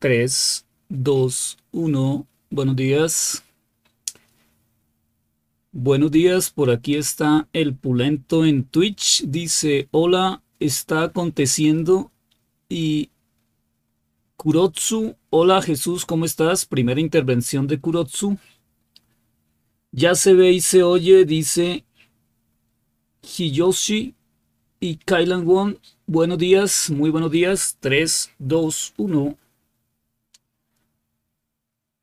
3, 2, 1. Buenos días. Buenos días, por aquí está el pulento en Twitch. Dice, hola, está aconteciendo y Kurotsu. Hola Jesús, ¿cómo estás? Primera intervención de Kurotsu. Ya se ve y se oye, dice Hiyoshi y Kailan Won. Buenos días, muy buenos días. 3, 2, 1.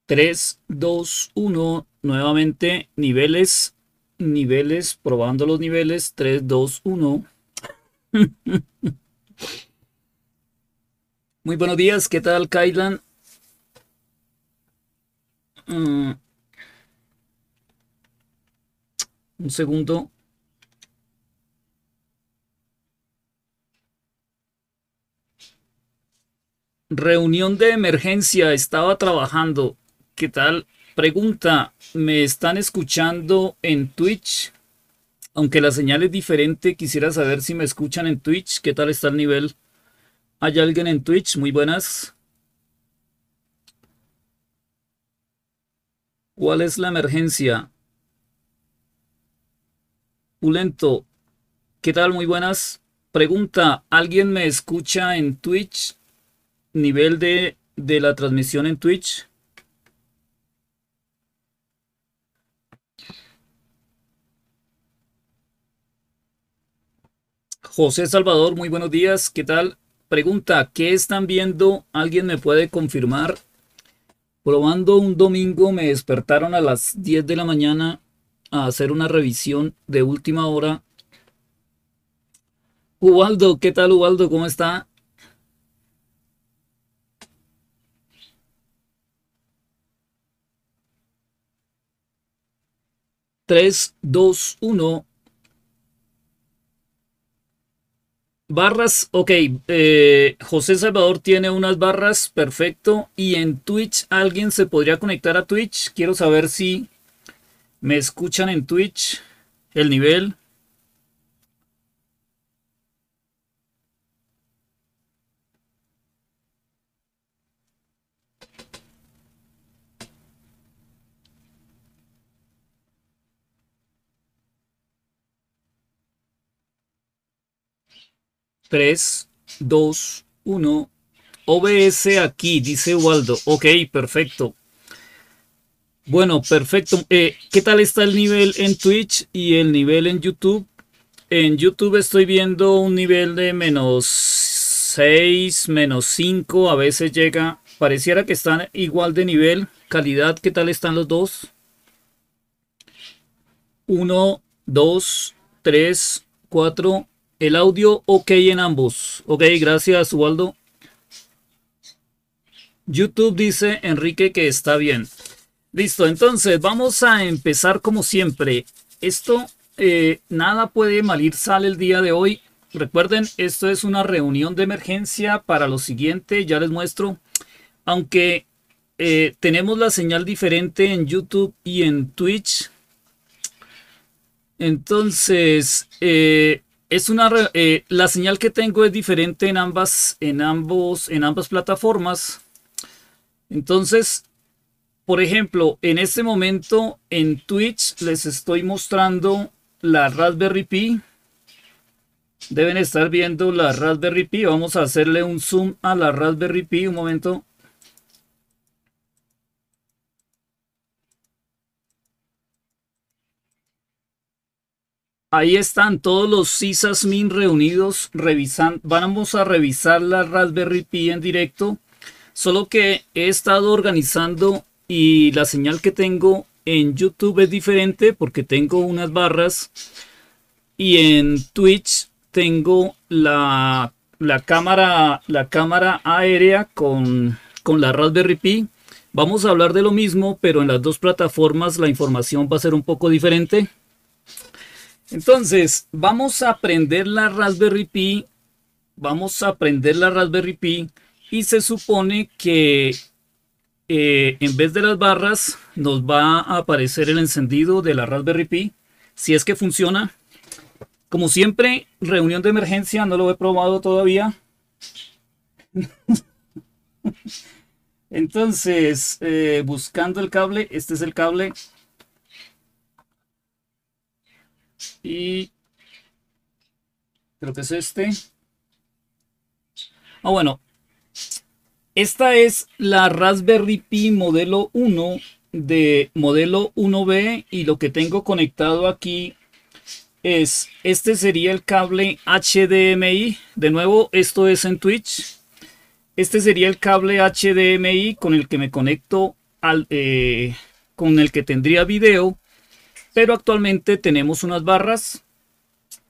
3, 2, 1. Nuevamente, niveles, niveles, probando los niveles. 3, 2, 1. Muy buenos días, ¿qué tal, Kailan? Mm. Un segundo. Reunión de emergencia, estaba trabajando. ¿Qué tal? Pregunta, ¿me están escuchando en Twitch? Aunque la señal es diferente, quisiera saber si me escuchan en Twitch. ¿Qué tal está el nivel? ¿Hay alguien en Twitch? Muy buenas. ¿Cuál es la emergencia? Pulento, ¿qué tal? Muy buenas. Pregunta, ¿alguien me escucha en Twitch? Nivel de, de la transmisión en Twitch. José Salvador, muy buenos días. ¿Qué tal? Pregunta, ¿qué están viendo? ¿Alguien me puede confirmar? Probando un domingo me despertaron a las 10 de la mañana a hacer una revisión de última hora. Ubaldo, ¿qué tal Ubaldo? ¿Cómo está? 3, 2, 1... Barras, ok. Eh, José Salvador tiene unas barras, perfecto. Y en Twitch, ¿alguien se podría conectar a Twitch? Quiero saber si me escuchan en Twitch, el nivel. 3, 2, 1. OBS aquí, dice Waldo. Ok, perfecto. Bueno, perfecto. Eh, ¿Qué tal está el nivel en Twitch y el nivel en YouTube? En YouTube estoy viendo un nivel de menos 6, menos 5. A veces llega, pareciera que están igual de nivel. Calidad, ¿qué tal están los dos? 1, 2, 3, 4, el audio ok en ambos. Ok, gracias Waldo. YouTube dice Enrique que está bien. Listo, entonces vamos a empezar como siempre. Esto, eh, nada puede mal ir, sal el día de hoy. Recuerden, esto es una reunión de emergencia para lo siguiente, ya les muestro. Aunque eh, tenemos la señal diferente en YouTube y en Twitch. Entonces, eh, es una eh, la señal que tengo es diferente en ambas, en ambos, en ambas plataformas. Entonces, por ejemplo, en este momento en Twitch les estoy mostrando la Raspberry Pi. Deben estar viendo la Raspberry Pi. Vamos a hacerle un zoom a la Raspberry Pi un momento. Ahí están todos los CISASMIN reunidos. Revisan, vamos a revisar la Raspberry Pi en directo. Solo que he estado organizando y la señal que tengo en YouTube es diferente porque tengo unas barras. Y en Twitch tengo la, la, cámara, la cámara aérea con, con la Raspberry Pi. Vamos a hablar de lo mismo, pero en las dos plataformas la información va a ser un poco diferente. Entonces, vamos a aprender la Raspberry Pi. Vamos a aprender la Raspberry Pi. Y se supone que eh, en vez de las barras nos va a aparecer el encendido de la Raspberry Pi. Si es que funciona. Como siempre, reunión de emergencia, no lo he probado todavía. Entonces, eh, buscando el cable, este es el cable. Y creo que es este. Ah, bueno. Esta es la Raspberry Pi modelo 1 de modelo 1B y lo que tengo conectado aquí es, este sería el cable HDMI. De nuevo, esto es en Twitch. Este sería el cable HDMI con el que me conecto al, eh, con el que tendría video pero actualmente tenemos unas barras.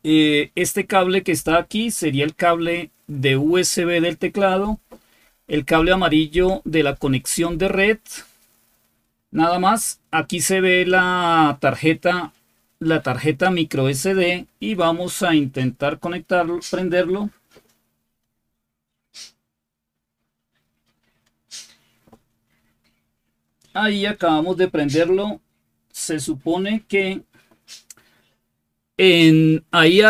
Eh, este cable que está aquí sería el cable de USB del teclado. El cable amarillo de la conexión de red. Nada más. Aquí se ve la tarjeta la tarjeta micro SD y vamos a intentar conectarlo, prenderlo. Ahí acabamos de prenderlo se supone que en, ahí,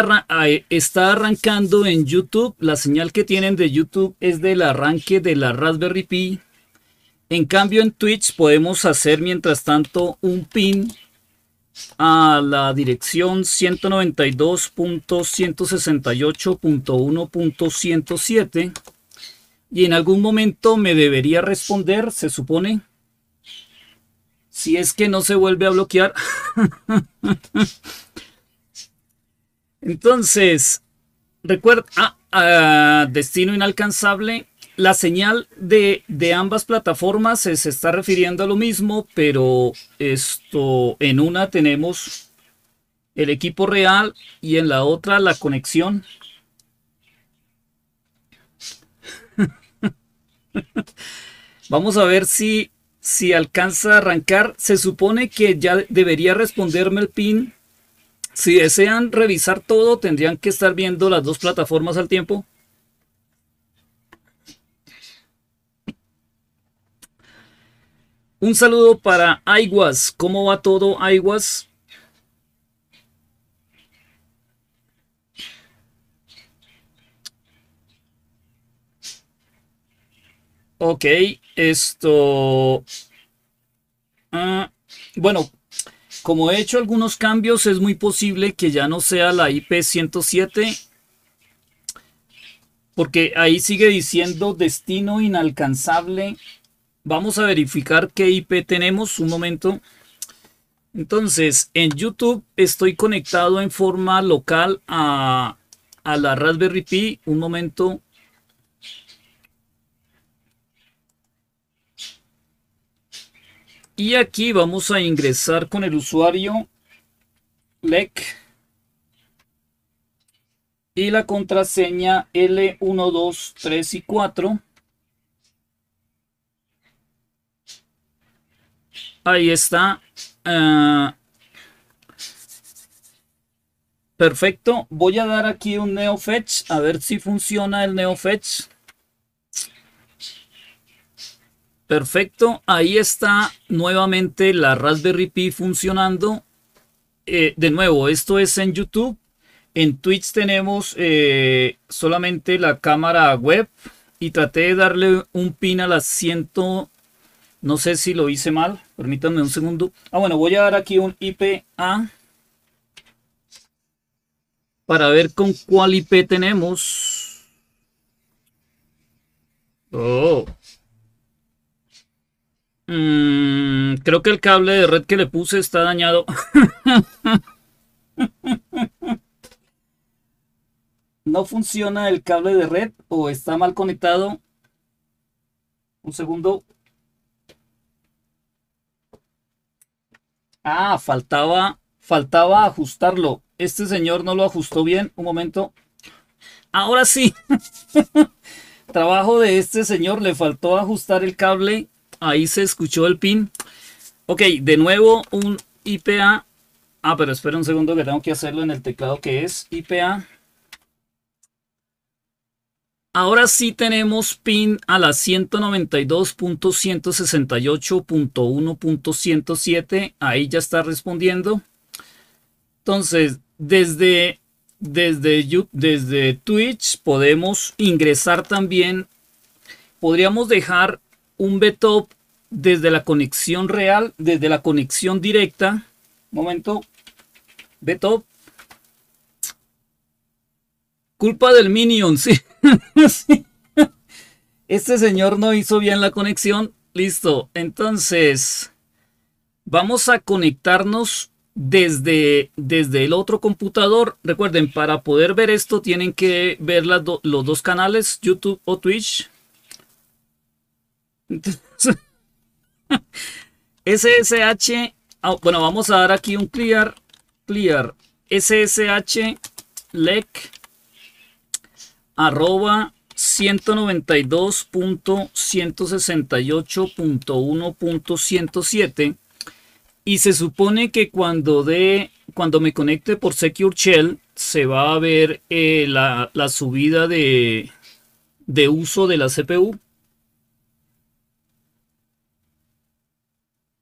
está arrancando en YouTube. La señal que tienen de YouTube es del arranque de la Raspberry Pi. En cambio, en Twitch podemos hacer mientras tanto un pin a la dirección 192.168.1.107 y en algún momento me debería responder, se supone, si es que no se vuelve a bloquear. Entonces, recuerda, a ah, ah, destino inalcanzable. La señal de, ambas plataformas se, se está refiriendo a lo mismo, pero esto en una tenemos el equipo real y en la otra la conexión. Vamos a ver si si alcanza a arrancar, se supone que ya debería responderme el pin. Si desean revisar todo, tendrían que estar viendo las dos plataformas al tiempo. Un saludo para Aiguas. ¿Cómo va todo, Aiguas? Ok, esto... Ah, bueno, como he hecho algunos cambios, es muy posible que ya no sea la IP107, porque ahí sigue diciendo destino inalcanzable. Vamos a verificar qué IP tenemos, un momento. Entonces, en YouTube estoy conectado en forma local a, a la Raspberry Pi, un momento. Y aquí vamos a ingresar con el usuario lec y la contraseña L1, 2, 3 y 4. Ahí está. Eh, perfecto. Voy a dar aquí un NeoFetch a ver si funciona el NeoFetch. Perfecto, ahí está nuevamente la Raspberry Pi funcionando. Eh, de nuevo, esto es en YouTube. En Twitch tenemos eh, solamente la cámara web y traté de darle un pin al asiento No sé si lo hice mal, permítanme un segundo. Ah, bueno, voy a dar aquí un IPA para ver con cuál IP tenemos. Oh. Mm, creo que el cable de red que le puse está dañado. no funciona el cable de red o está mal conectado. Un segundo. Ah, faltaba, faltaba ajustarlo. Este señor no lo ajustó bien. Un momento. Ahora sí. Trabajo de este señor. Le faltó ajustar el cable Ahí se escuchó el pin. Ok, de nuevo un IPA. Ah, pero espera un segundo que tengo que hacerlo en el teclado que es IPA. Ahora sí tenemos pin a la 192.168.1.107. Ahí ya está respondiendo. Entonces, desde, desde, desde Twitch podemos ingresar también. Podríamos dejar un betop desde la conexión real, desde la conexión directa. Momento, top. Culpa del Minion, sí. Este señor no hizo bien la conexión. Listo. Entonces, vamos a conectarnos desde, desde el otro computador. Recuerden, para poder ver esto tienen que ver los dos canales, YouTube o Twitch. SSH, ah, bueno, vamos a dar aquí un clear, clear, SSH lec arroba 192.168.1.107 y se supone que cuando de cuando me conecte por Secure Shell se va a ver eh, la, la, subida de, de uso de la CPU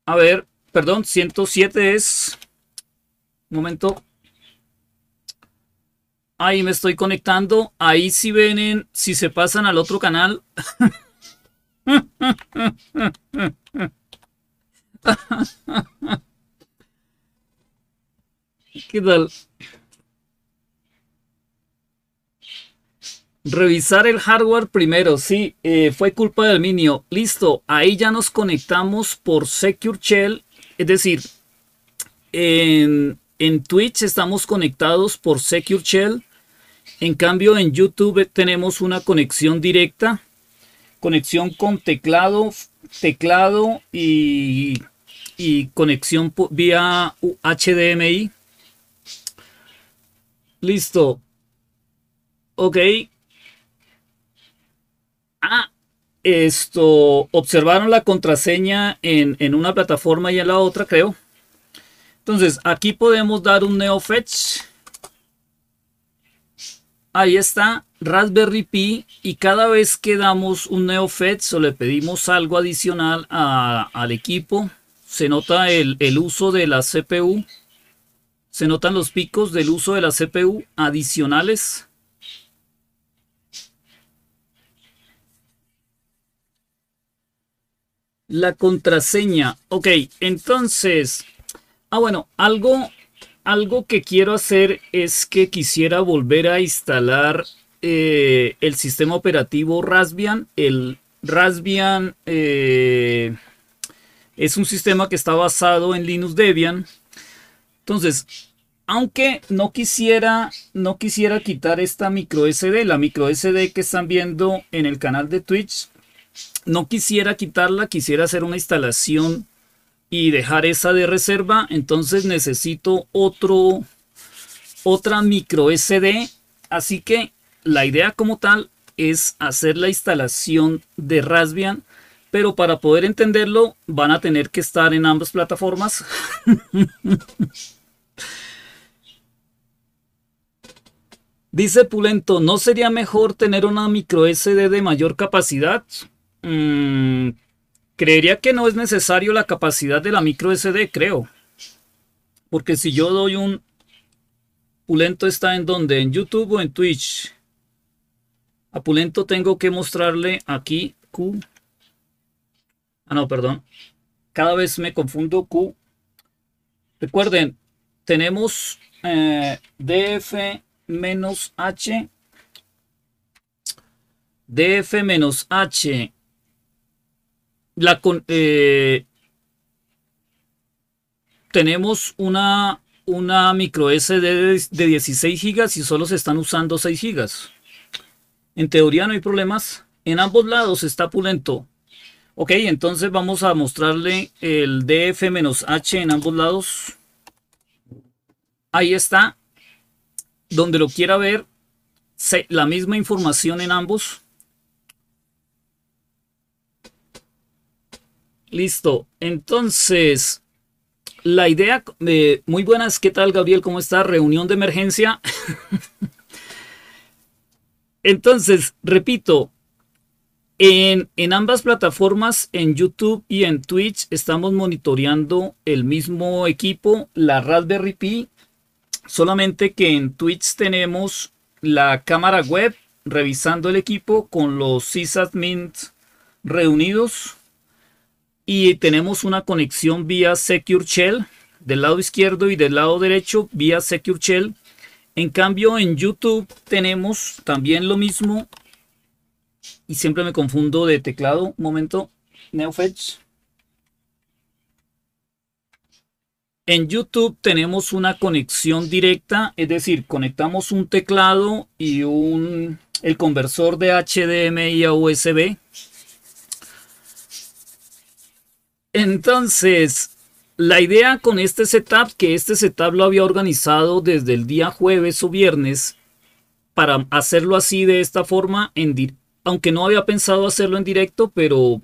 A ver, perdón, 107 es... Un momento. Ahí me estoy conectando. Ahí si sí si se pasan al otro canal. ¿Qué tal? Revisar el hardware primero, sí, eh, fue culpa del minio. Listo, ahí ya nos conectamos por Secure Shell, es decir, en, Twitch estamos conectados por Secure Shell. En cambio, en YouTube tenemos una conexión directa, conexión con teclado, teclado y, y conexión vía HDMI. Listo. Ok, Ah, esto, observaron la contraseña en, una plataforma y en la otra, creo. Entonces, aquí podemos dar un NeoFetch. Ahí está, Raspberry Pi. Y cada vez que damos un NeoFetch o le pedimos algo adicional al equipo, se nota el uso de la CPU. Se notan los picos del uso de la CPU adicionales La contraseña. Ok, entonces. Ah, bueno, algo, algo que quiero hacer es que quisiera volver a instalar eh, el sistema operativo Raspbian. El Raspbian eh, es un sistema que está basado en Linux Debian. Entonces, aunque no quisiera, no quisiera quitar esta micro SD, la micro SD que están viendo en el canal de Twitch, no quisiera quitarla, quisiera hacer una instalación y dejar esa de reserva, entonces necesito otro, otra micro SD. Así que la idea como tal es hacer la instalación de Raspbian, pero para poder entenderlo van a tener que estar en ambas plataformas. Dice Pulento, ¿no sería mejor tener una micro SD de mayor capacidad? Mm, creería que no es necesario la capacidad de la micro SD, creo. Porque si yo doy un... Pulento está en donde? ¿En YouTube o en Twitch? A Pulento tengo que mostrarle aquí Q. Ah, no, perdón. Cada vez me confundo Q. Recuerden, tenemos eh, DF menos H. DF menos H eh, tenemos una, una micro SD de, 16 GB y solo se están usando 6 gigas En teoría no hay problemas. En ambos lados está pulento. Ok, entonces vamos a mostrarle el DF-H en ambos lados. Ahí está. Donde lo quiera ver, la misma información en ambos. Listo. Entonces, la idea, de eh, muy buenas, ¿qué tal Gabriel? ¿Cómo está? Reunión de emergencia. Entonces, repito, en, en, ambas plataformas, en YouTube y en Twitch, estamos monitoreando el mismo equipo, la Raspberry Pi, solamente que en Twitch tenemos la cámara web revisando el equipo con los sysadmins reunidos y tenemos una conexión vía Secure Shell del lado izquierdo y del lado derecho vía Secure Shell. En cambio en YouTube tenemos también lo mismo y siempre me confundo de teclado. Un momento, NeoFetch. En YouTube tenemos una conexión directa, es decir, conectamos un teclado y un, el conversor de HDMI a USB entonces, la idea con este setup, que este setup lo había organizado desde el día jueves o viernes, para hacerlo así de esta forma, en aunque no había pensado hacerlo en directo, pero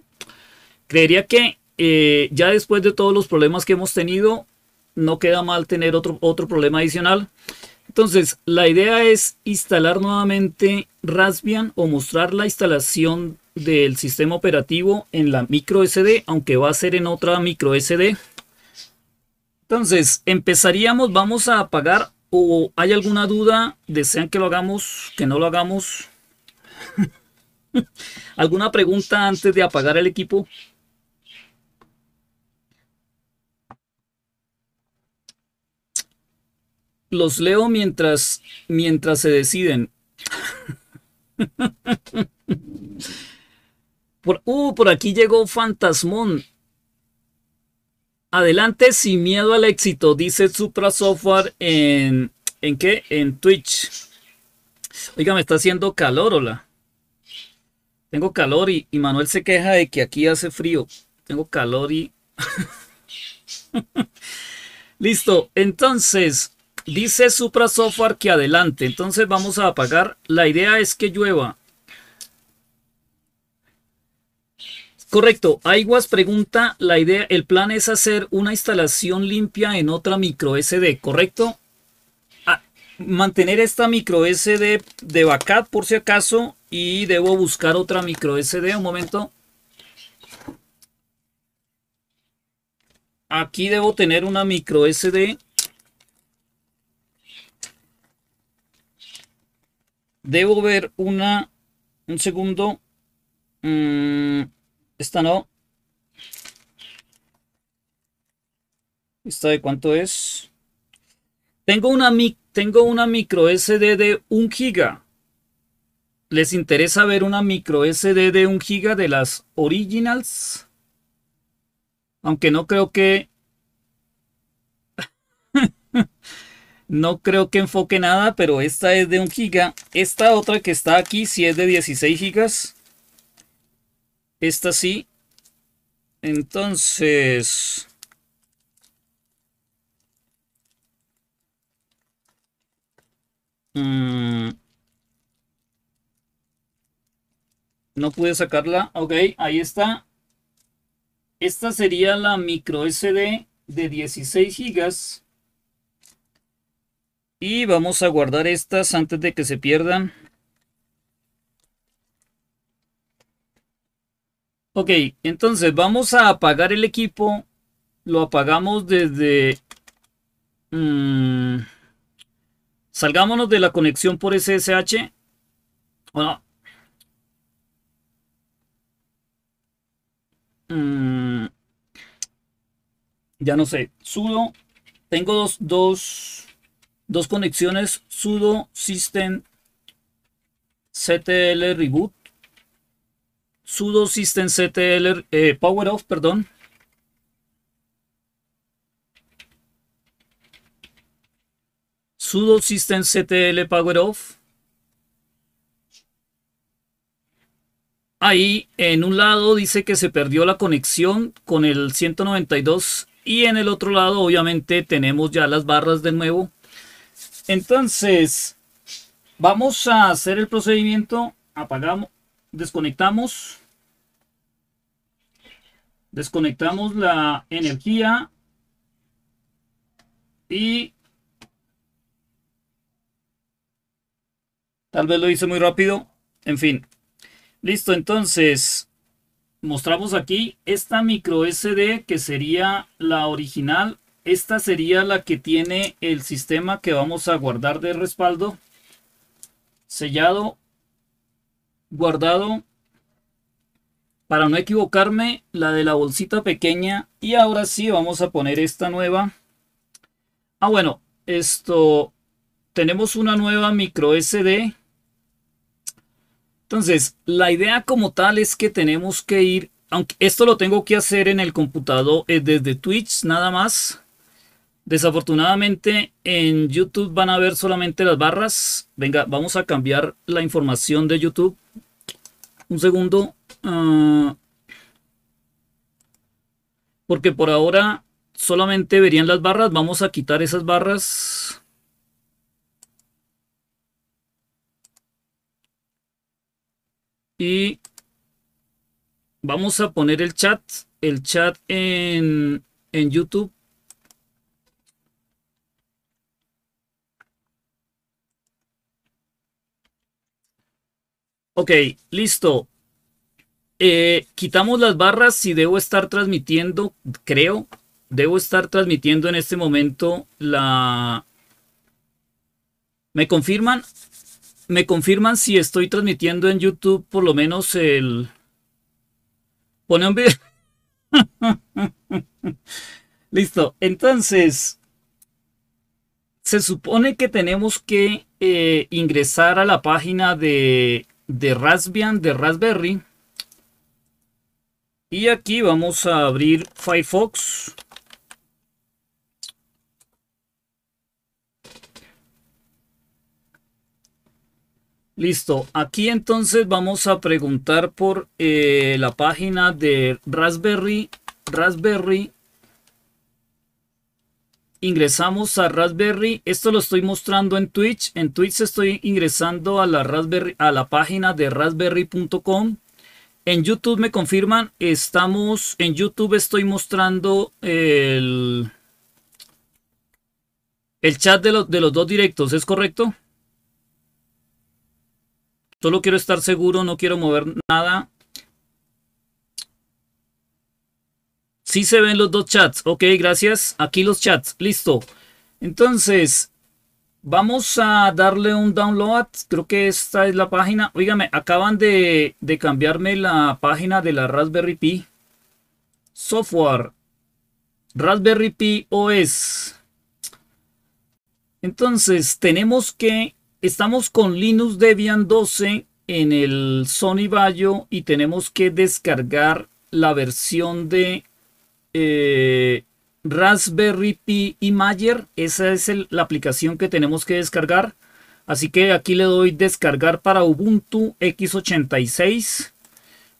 creería que eh, ya después de todos los problemas que hemos tenido, no queda mal tener otro, otro problema adicional. Entonces, la idea es instalar nuevamente Raspbian o mostrar la instalación del sistema operativo en la micro SD, aunque va a ser en otra micro SD. Entonces, empezaríamos, vamos a apagar o hay alguna duda, desean que lo hagamos, que no lo hagamos. ¿Alguna pregunta antes de apagar el equipo? Los leo mientras, mientras se deciden. Por, uh, por aquí llegó Fantasmón. Adelante sin miedo al éxito, dice Supra Software en, ¿en qué? En Twitch. Oiga, me está haciendo calor, hola. Tengo calor y, y Manuel se queja de que aquí hace frío. Tengo calor y... Listo, entonces, dice Supra Software que adelante. Entonces vamos a apagar. La idea es que llueva. Correcto. Aiguas pregunta, la idea, el plan es hacer una instalación limpia en otra micro SD, ¿correcto? Ah, mantener esta micro SD de backup por si acaso y debo buscar otra micro SD. Un momento. Aquí debo tener una micro SD. Debo ver una... Un segundo. mmm... Esta no. ¿Esta de cuánto es? Tengo una, tengo una micro SD de 1 giga. ¿Les interesa ver una micro SD de 1 giga de las originals? Aunque no creo que... no creo que enfoque nada, pero esta es de 1 giga. Esta otra que está aquí, si es de 16 gigas. Esta sí. Entonces... Mm, no pude sacarla. Ok, ahí está. Esta sería la micro SD de 16 gigas. Y vamos a guardar estas antes de que se pierdan. Ok, entonces vamos a apagar el equipo. Lo apagamos desde... Mm, salgámonos de la conexión por SSH. Bueno, mm, ya no sé. Sudo. Tengo dos, dos conexiones. Sudo system ctl reboot sudo system ctl eh, power off, perdón. sudo system ctl power off. Ahí en un lado dice que se perdió la conexión con el 192 y en el otro lado obviamente tenemos ya las barras de nuevo. Entonces vamos a hacer el procedimiento, apagamos, desconectamos Desconectamos la energía y tal vez lo hice muy rápido. En fin, listo. Entonces mostramos aquí esta micro SD que sería la original. Esta sería la que tiene el sistema que vamos a guardar de respaldo sellado, guardado para no equivocarme, la de la bolsita pequeña. Y ahora sí, vamos a poner esta nueva. Ah, bueno, esto... Tenemos una nueva micro SD. Entonces, la idea como tal es que tenemos que ir... Aunque esto lo tengo que hacer en el computador eh, desde Twitch, nada más. Desafortunadamente en YouTube van a ver solamente las barras. Venga, vamos a cambiar la información de YouTube. Un segundo. Ah, porque por ahora solamente verían las barras. Vamos a quitar esas barras. Y vamos a poner el chat, el chat en, en YouTube. Ok, listo. Eh, quitamos las barras si debo estar transmitiendo, creo, debo estar transmitiendo en este momento la... ¿Me confirman? ¿Me confirman si estoy transmitiendo en YouTube por lo menos el... Pone un video... Listo, entonces... Se supone que tenemos que eh, ingresar a la página de, de Raspbian, de Raspberry y aquí vamos a abrir Firefox. Listo, aquí entonces vamos a preguntar por eh, la página de Raspberry, Raspberry. Ingresamos a Raspberry, esto lo estoy mostrando en Twitch, en Twitch estoy ingresando a la, Raspberry, a la página de raspberry.com. En YouTube me confirman, estamos, en YouTube estoy mostrando el, el chat de, de los dos directos, ¿es correcto? Solo quiero estar seguro, no quiero mover nada. Sí se ven los dos chats. Ok, gracias. Aquí los chats. Listo. Entonces, Vamos a darle un download. Creo que esta es la página. Oígame, acaban de, cambiarme la página de la Raspberry Pi. Software. Raspberry Pi OS. Entonces, tenemos que... Estamos con Linux Debian 12 en el Sony bayo y tenemos que descargar la versión de eh, Raspberry Pi Imager. Esa es la aplicación que tenemos que descargar. Así que aquí le doy descargar para Ubuntu X86.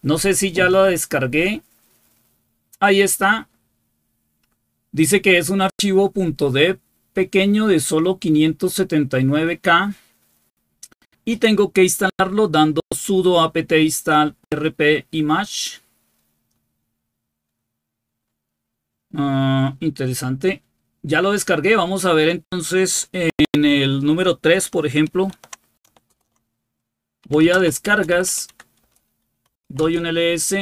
No sé si ya la descargué. Ahí está. Dice que es un archivo .deb pequeño de solo 579K. Y tengo que instalarlo dando sudo apt install rp image. Ah, interesante. Ya lo descargué. Vamos a ver entonces en el número 3, por ejemplo. Voy a descargas. Doy un ls.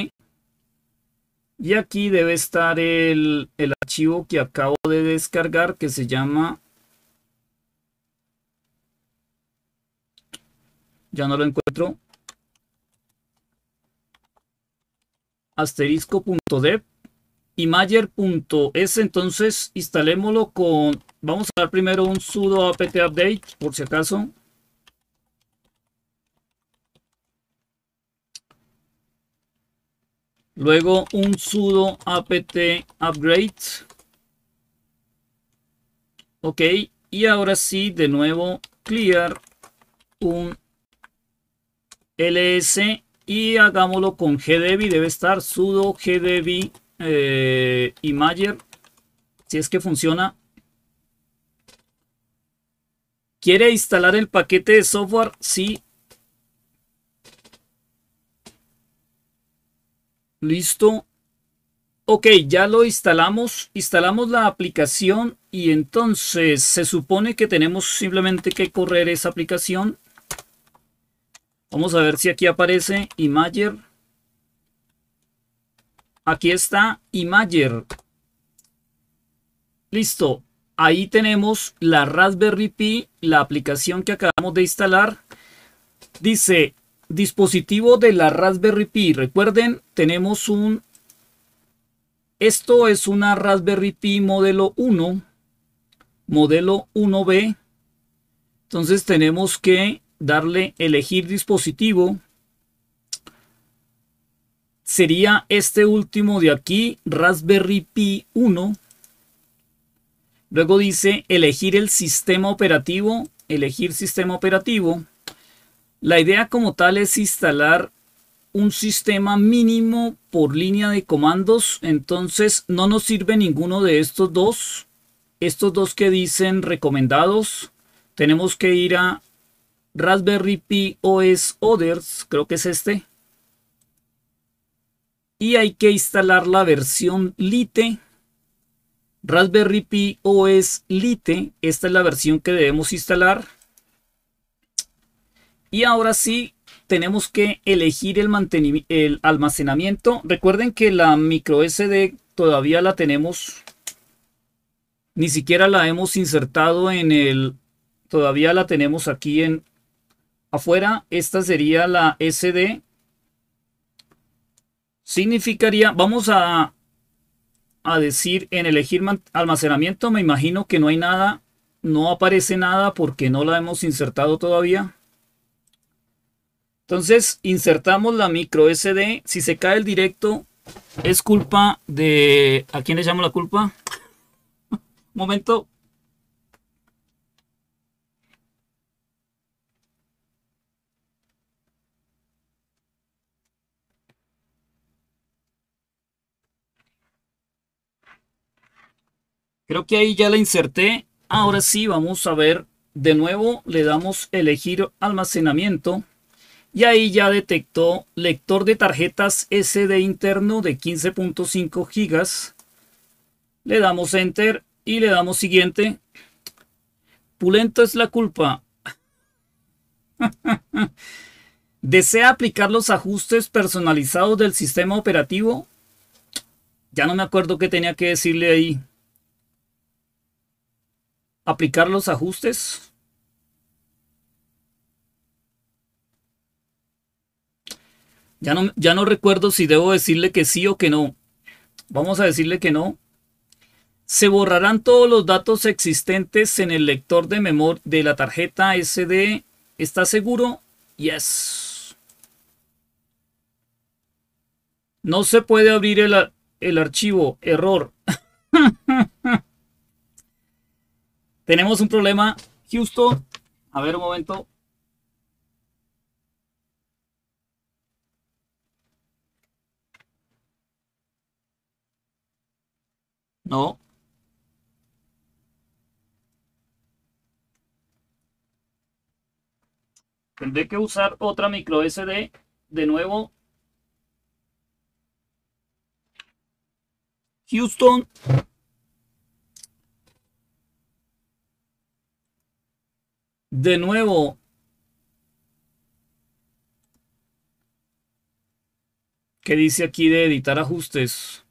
Y aquí debe estar el, el archivo que acabo de descargar que se llama... Ya no lo encuentro. asterisco.dev Imager.es, entonces instalémoslo con, vamos a dar primero un sudo apt update, por si acaso. Luego un sudo apt upgrade. Ok, y ahora sí, de nuevo, clear un ls y hagámoslo con gdb, debe estar sudo gdb eh, si es que funciona, ¿Quiere instalar el paquete de software? Sí. Listo. Ok, ya lo instalamos. Instalamos la aplicación y entonces se supone que tenemos simplemente que correr esa aplicación. Vamos a ver si aquí aparece Imager. Aquí está Imager. Listo. Ahí tenemos la Raspberry Pi, la aplicación que acabamos de instalar. Dice, dispositivo de la Raspberry Pi. Recuerden, tenemos un... Esto es una Raspberry Pi modelo 1, modelo 1B. Entonces tenemos que darle elegir dispositivo sería este último de aquí, Raspberry Pi 1. Luego dice elegir el sistema operativo, elegir sistema operativo. La idea como tal es instalar un sistema mínimo por línea de comandos, entonces no nos sirve ninguno de estos dos. Estos dos que dicen recomendados, tenemos que ir a Raspberry Pi OS Others, creo que es este y hay que instalar la versión Lite. Raspberry Pi OS Lite, esta es la versión que debemos instalar. Y ahora sí, tenemos que elegir el, el almacenamiento. Recuerden que la micro SD todavía la tenemos. Ni siquiera la hemos insertado en el... Todavía la tenemos aquí en afuera. Esta sería la SD significaría, vamos a, a decir en elegir almacenamiento, me imagino que no hay nada, no aparece nada porque no la hemos insertado todavía. Entonces insertamos la micro SD, si se cae el directo es culpa de, ¿a quién le llamo la culpa? momento, Creo que ahí ya la inserté. Ahora sí, vamos a ver. De nuevo le damos elegir almacenamiento. Y ahí ya detectó lector de tarjetas SD interno de 15.5 gigas. Le damos Enter y le damos siguiente. Pulento es la culpa. ¿Desea aplicar los ajustes personalizados del sistema operativo? Ya no me acuerdo qué tenía que decirle ahí aplicar los ajustes. Ya no, ya no recuerdo si debo decirle que sí o que no. Vamos a decirle que no. Se borrarán todos los datos existentes en el lector de memoria de la tarjeta SD. ¿Está seguro? Yes. No se puede abrir el, el archivo. Error. Tenemos un problema. Houston, a ver un momento. No. Tendré que usar otra micro SD de nuevo. Houston, de nuevo ¿Qué dice aquí de editar ajustes?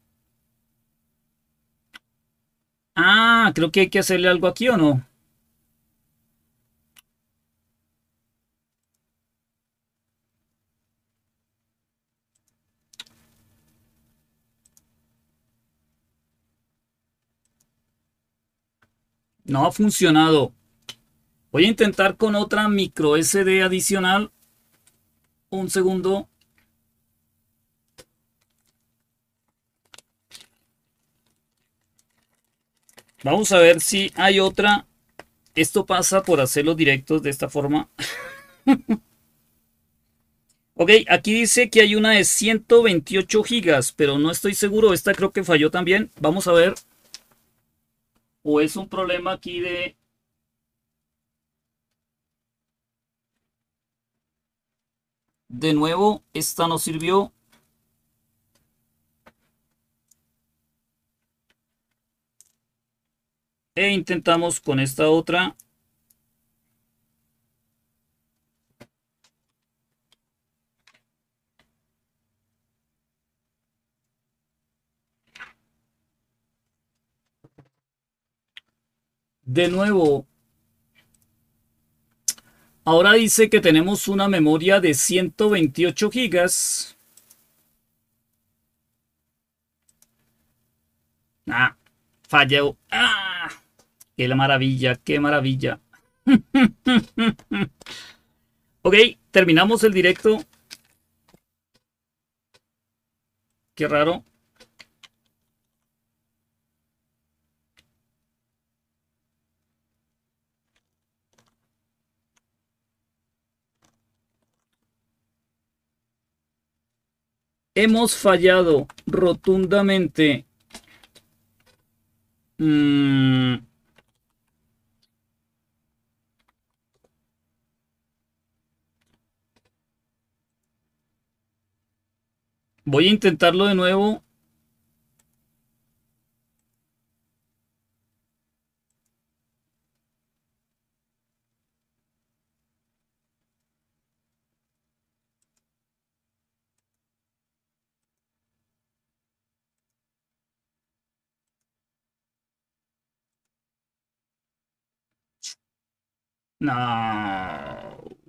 Ah, creo que hay que hacerle algo aquí o no. No ha funcionado. Voy a intentar con otra micro SD adicional. Un segundo. Vamos a ver si hay otra. Esto pasa por hacerlo directos de esta forma. ok, aquí dice que hay una de 128 gigas, pero no estoy seguro. Esta creo que falló también. Vamos a ver. O es un problema aquí de De nuevo, esta nos sirvió. E intentamos con esta otra. De nuevo, Ahora dice que tenemos una memoria de 128 gigas. Ah, falló. ¡Ah! ¡Qué maravilla, qué maravilla! ok, terminamos el directo. Qué raro. hemos fallado rotundamente mm. Voy a intentarlo de nuevo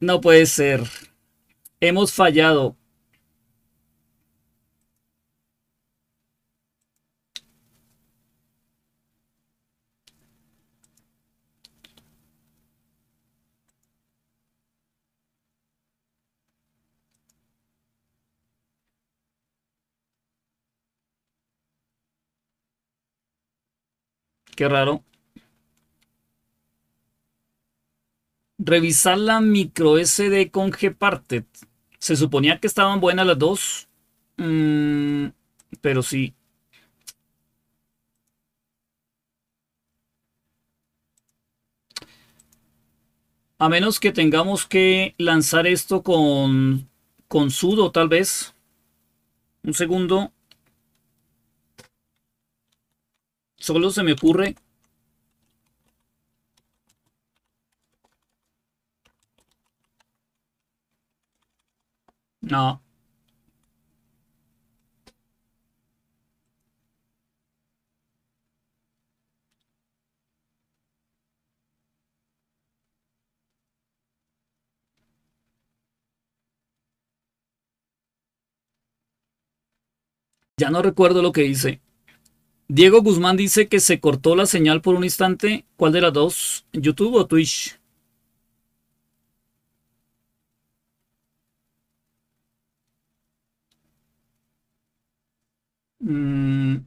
No. puede ser. Hemos fallado. Qué raro. Revisar la micro SD con Gparted. Se suponía que estaban buenas las dos. Mm, pero sí. A menos que tengamos que lanzar esto con, con sudo, tal vez. Un segundo. Solo se me ocurre... No. Ya no recuerdo lo que hice. Diego Guzmán dice que se cortó la señal por un instante. ¿Cuál de las dos? ¿YouTube o Twitch? Mmm...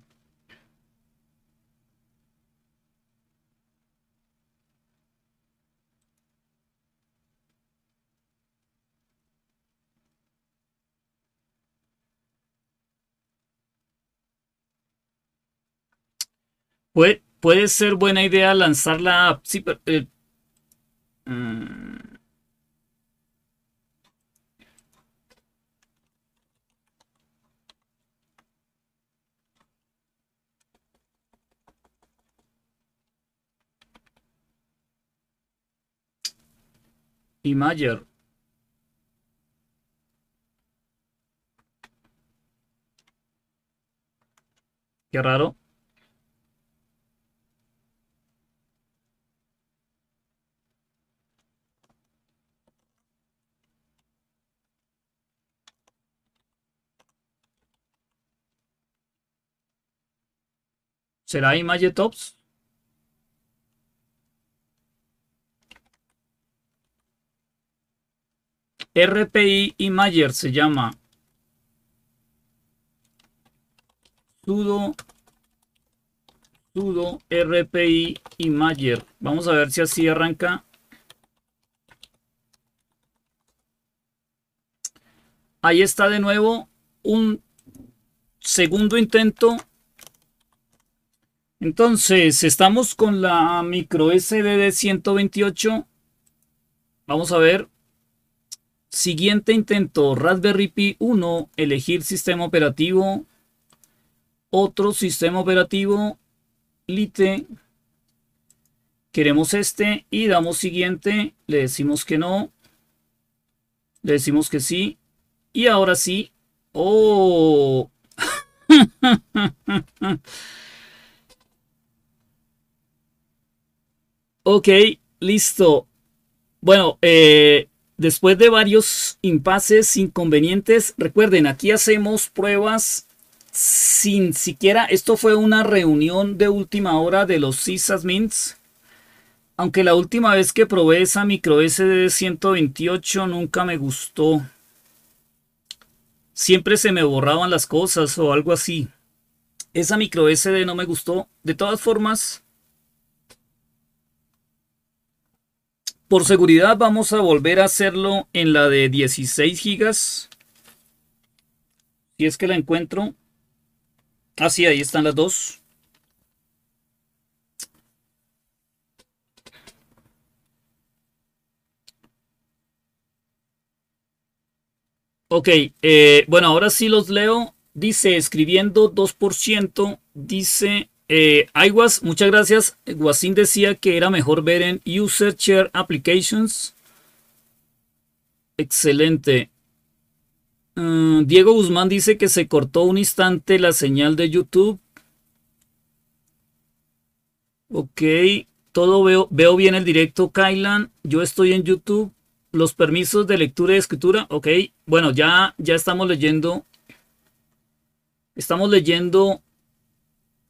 Puede, puede ser buena idea lanzar la app. Sí, pero, eh, mm. y Mayer. Qué raro. ¿Será Image Tops? RPI Mayer se llama. Sudo. Sudo RPI Imager. Vamos a ver si así arranca. Ahí está de nuevo un segundo intento entonces, estamos con la micro SD de 128. Vamos a ver. Siguiente intento, Raspberry Pi 1, elegir sistema operativo, otro sistema operativo, Lite. Queremos este y damos siguiente, le decimos que no, le decimos que sí y ahora sí. ¡Oh! Ok, listo. Bueno, eh, después de varios impases, inconvenientes, recuerden, aquí hacemos pruebas sin siquiera, esto fue una reunión de última hora de los sysadmins. Aunque la última vez que probé esa micro SD 128 nunca me gustó. Siempre se me borraban las cosas o algo así. Esa micro SD no me gustó. De todas formas, Por seguridad vamos a volver a hacerlo en la de 16 gigas. Si es que la encuentro. Ah, sí, ahí están las dos. Ok, eh, bueno, ahora sí los leo. Dice, escribiendo 2%, dice eh, iWAS, muchas gracias. Guasín decía que era mejor ver en User Share Applications. Excelente. Mm, Diego Guzmán dice que se cortó un instante la señal de YouTube. Ok, todo veo, veo bien el directo, Kailan. Yo estoy en YouTube. Los permisos de lectura y escritura. Ok, bueno, ya, ya estamos leyendo. Estamos leyendo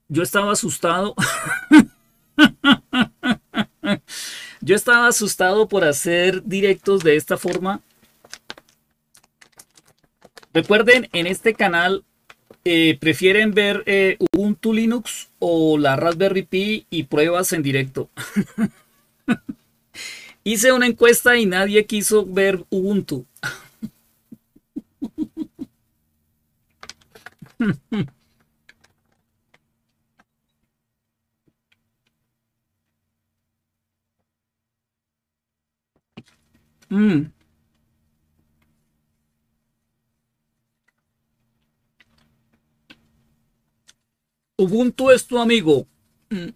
yo estaba asustado. yo estaba asustado por hacer directos de esta forma. Recuerden, en este canal eh, prefieren ver Ubuntu eh, Linux o la Raspberry Pi y pruebas en directo. Hice una encuesta y nadie quiso ver Ubuntu. Mm. Ubuntu es tu amigo. Mm.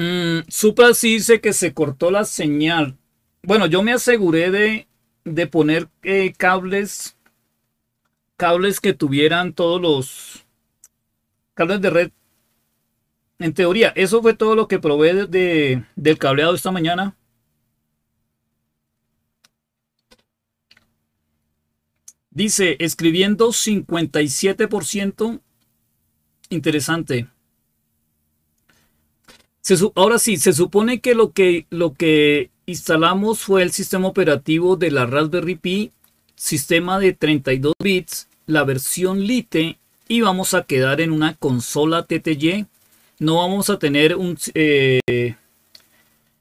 Mm, dice que se cortó la señal. Bueno, yo me aseguré de, de poner eh, cables, cables que tuvieran todos los cables de red en teoría, eso fue todo lo que probé de, del cableado esta mañana. Dice, escribiendo 57%, interesante. ahora sí, se supone que lo, que lo que instalamos fue el sistema operativo de la Raspberry Pi, sistema de 32 bits, la versión Lite, y vamos a quedar en una consola TTY no vamos a tener un eh,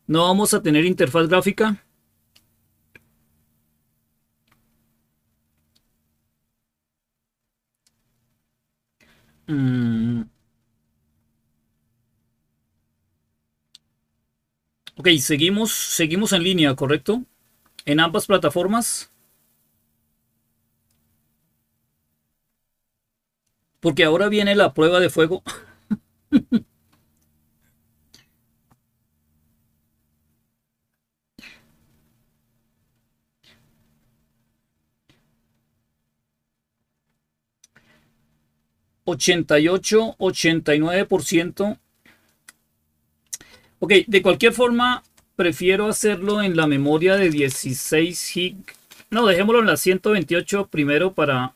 no vamos a tener interfaz gráfica mm. Ok, seguimos, seguimos en línea, ¿correcto? En ambas plataformas. Porque ahora viene la prueba de fuego. 88, 89%. Ok, de cualquier forma, prefiero hacerlo en la memoria de 16 gig. No, dejémoslo en la 128 primero para...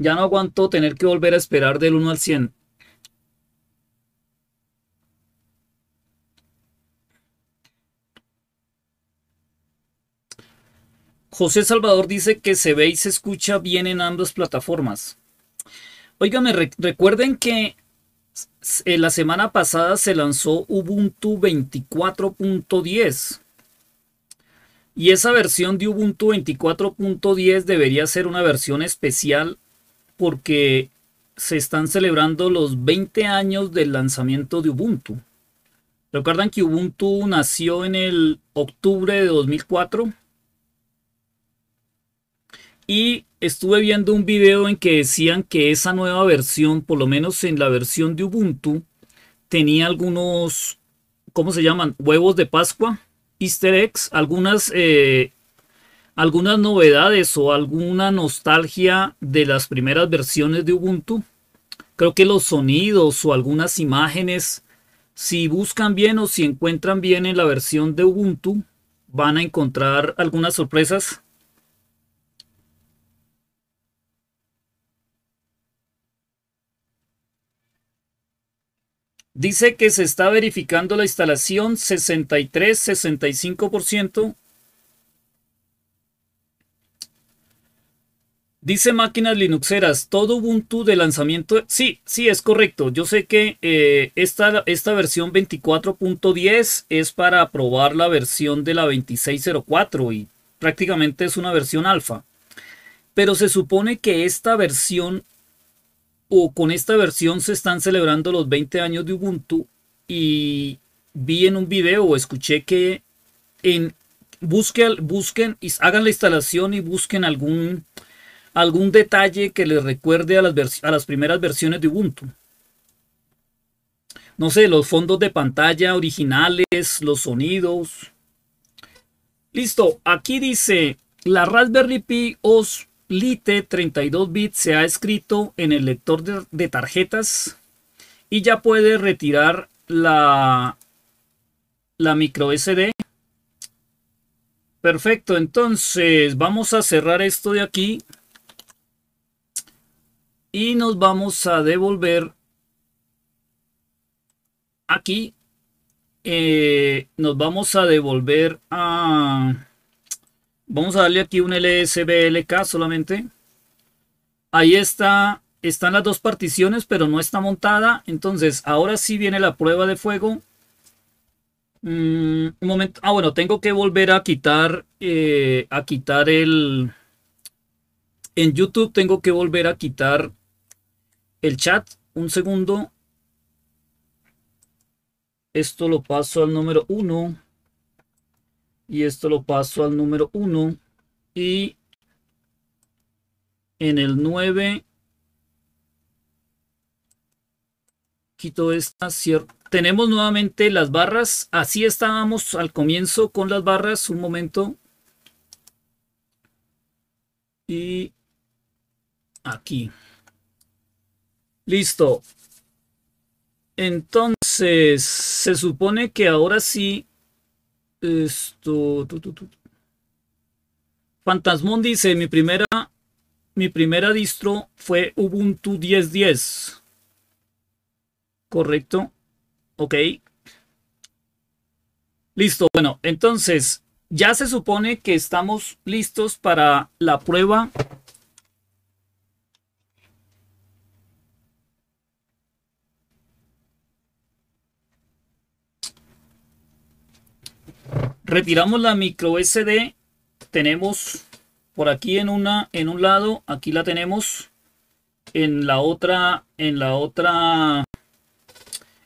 Ya no aguanto tener que volver a esperar del 1 al 100. José Salvador dice que se ve y se escucha bien en ambas plataformas. Oiganme, recuerden que eh, la semana pasada se lanzó Ubuntu 24.10. Y esa versión de Ubuntu 24.10 debería ser una versión especial porque se están celebrando los 20 años del lanzamiento de Ubuntu. ¿Recuerdan que Ubuntu nació en el octubre de 2004? Y estuve viendo un video en que decían que esa nueva versión, por lo menos en la versión de Ubuntu, tenía algunos, ¿cómo se llaman? Huevos de Pascua, easter eggs, algunas, eh, algunas novedades o alguna nostalgia de las primeras versiones de Ubuntu. Creo que los sonidos o algunas imágenes, si buscan bien o si encuentran bien en la versión de Ubuntu, van a encontrar algunas sorpresas Dice que se está verificando la instalación 63-65%. Dice máquinas linuxeras, todo Ubuntu de lanzamiento... Sí, sí, es correcto. Yo sé que eh, esta, esta versión 24.10 es para probar la versión de la 2604 y prácticamente es una versión alfa. Pero se supone que esta versión o con esta versión se están celebrando los 20 años de Ubuntu y vi en un video o escuché que en busquen, busquen, hagan la instalación y busquen algún, algún detalle que les recuerde a las, a las primeras versiones de Ubuntu. No sé, los fondos de pantalla originales, los sonidos. Listo, aquí dice, la Raspberry Pi OS Lite 32 bits se ha escrito en el lector de, tarjetas y ya puede retirar la, la micro SD. Perfecto, entonces vamos a cerrar esto de aquí y nos vamos a devolver aquí. Eh, nos vamos a devolver a... Vamos a darle aquí un lsblk solamente. Ahí está, están las dos particiones, pero no está montada. Entonces, ahora sí viene la prueba de fuego. Mm, un momento. Ah, bueno, tengo que volver a quitar, eh, a quitar el... En YouTube tengo que volver a quitar el chat. Un segundo. Esto lo paso al número 1 y esto lo paso al número 1 y en el 9 quito esta cierto tenemos nuevamente las barras así estábamos al comienzo con las barras un momento y aquí listo entonces se supone que ahora sí esto. Fantasmón dice: Mi primera. Mi primera distro fue Ubuntu 10.10. Correcto. Ok. Listo. Bueno, entonces ya se supone que estamos listos para la prueba retiramos la micro SD, tenemos por aquí en una en un lado, aquí la tenemos en la otra en la otra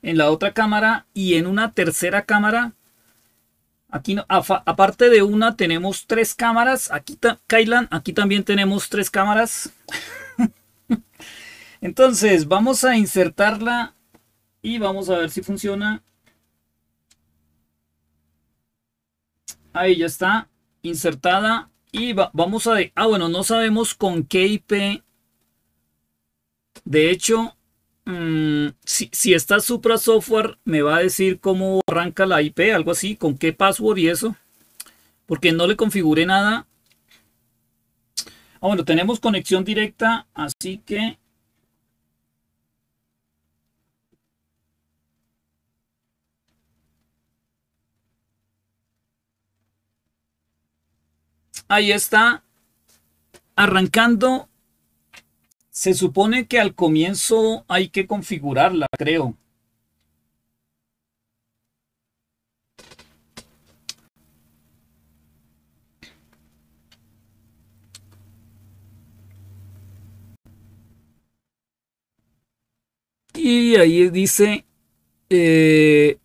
en la otra cámara y en una tercera cámara Aquí, aparte de una, tenemos tres cámaras. Aquí, Kailan, aquí también tenemos tres cámaras. Entonces, vamos a insertarla y vamos a ver si funciona. Ahí ya está insertada. Y vamos a... ah, bueno, no sabemos con qué IP. De hecho, mm, si, si, está Supra Software, me va a decir cómo arranca la IP, algo así, con qué password y eso. Porque no le configure nada. Ah, bueno, tenemos conexión directa, así que Ahí está. Arrancando. Se supone que al comienzo hay que configurarla, creo. Y ahí dice, eh,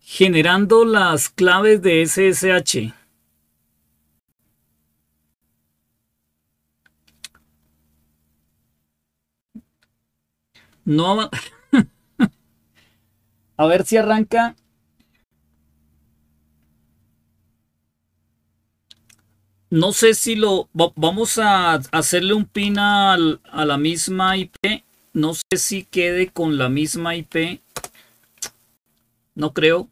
generando las claves de SSH. No. A ver si arranca. No sé si lo. Vamos a hacerle un pin a la misma IP. No sé si quede con la misma IP. No creo.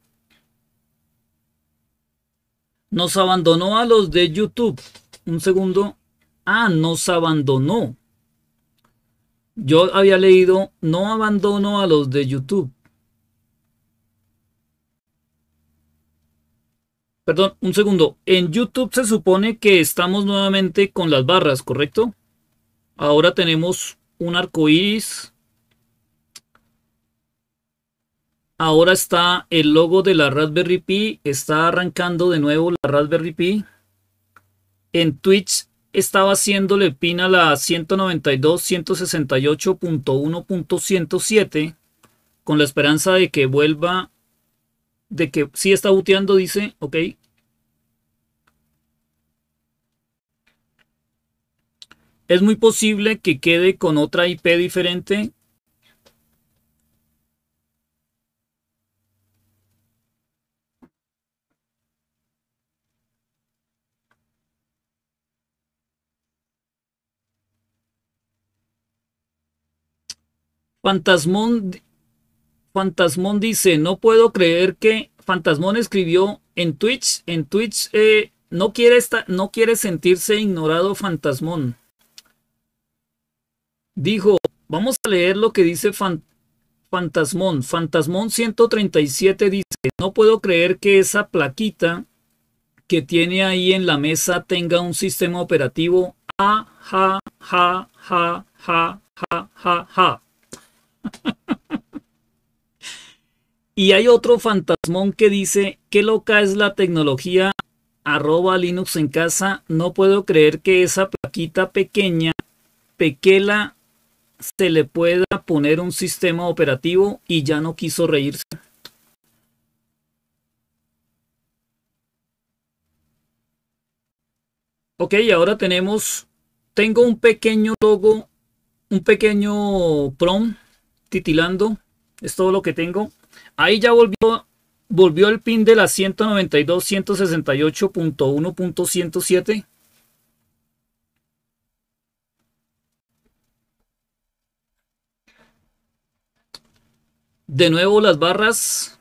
Nos abandonó a los de YouTube. Un segundo. Ah, nos abandonó. Yo había leído, no abandono a los de YouTube. Perdón, un segundo. En YouTube se supone que estamos nuevamente con las barras, ¿correcto? Ahora tenemos un arco iris. Ahora está el logo de la Raspberry Pi. Está arrancando de nuevo la Raspberry Pi. En Twitch estaba haciéndole pin a la 192.168.1.107 con la esperanza de que vuelva, de que si está buteando, dice, ok. Es muy posible que quede con otra IP diferente Fantasmón, Fantasmón dice, no puedo creer que Fantasmón escribió en Twitch, en Twitch eh, no, quiere esta, no quiere sentirse ignorado Fantasmón. Dijo, vamos a leer lo que dice Fantasmón. Fantasmón 137 dice, no puedo creer que esa plaquita que tiene ahí en la mesa tenga un sistema operativo. ah ja, ja, ja, ja, ja, ja, ja y hay otro fantasmón que dice, qué loca es la tecnología arroba Linux en casa, no puedo creer que esa plaquita pequeña, pequela, se le pueda poner un sistema operativo y ya no quiso reírse. Ok, ahora tenemos, tengo un pequeño logo, un pequeño prom titilando. Es todo lo que tengo. Ahí ya volvió, volvió el pin de la 192, siete De nuevo las barras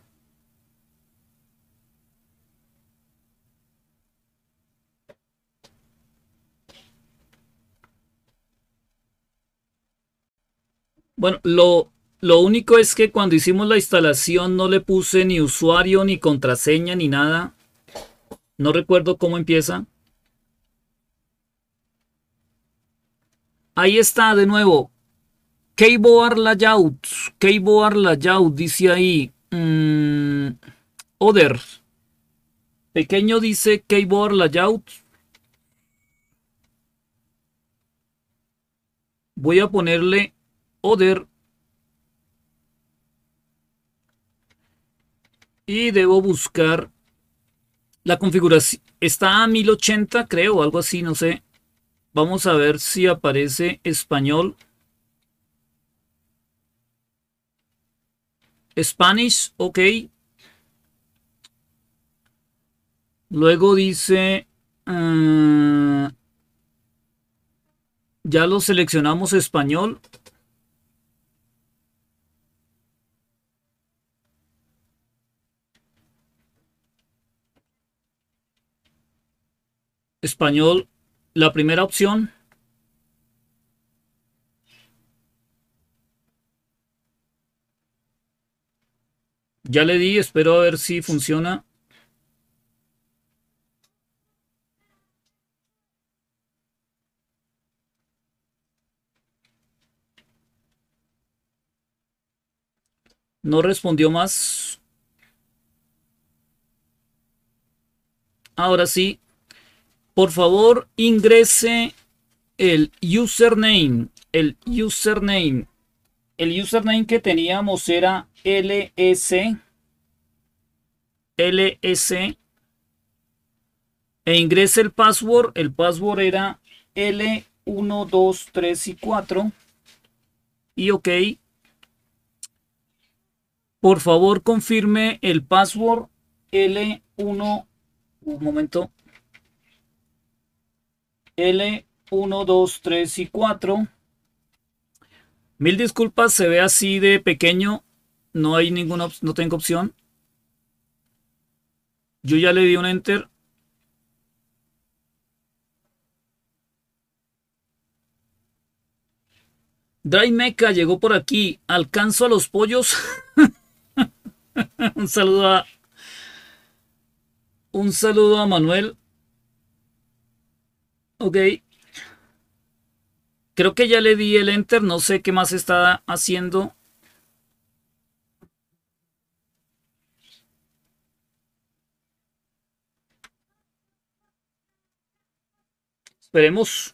Bueno, lo, lo único es que cuando hicimos la instalación no le puse ni usuario, ni contraseña, ni nada. No recuerdo cómo empieza. Ahí está de nuevo. Keyboard layout. Keyboard layout dice ahí. Mm, other. Pequeño dice keyboard layout. Voy a ponerle other Y debo buscar la configuración. Está a 1080, creo, algo así, no sé. Vamos a ver si aparece español. Spanish, ok. Luego dice... Eh, ya lo seleccionamos español. español, la primera opción. Ya le di, espero a ver si funciona. No respondió más. Ahora sí, por favor ingrese el username. El username. El username que teníamos era ls. ls. E ingrese el password. El password era L1, 2, 3 y 4. Y OK. Por favor confirme el password L1. Un momento. L1, 2, 3 y 4. Mil disculpas, se ve así de pequeño. No hay ninguna, no tengo opción. Yo ya le di un enter. Dry Mecha llegó por aquí. ¿Alcanzo a los pollos? un saludo a... Un saludo a Manuel Ok. Creo que ya le di el enter. No sé qué más está haciendo. Esperemos.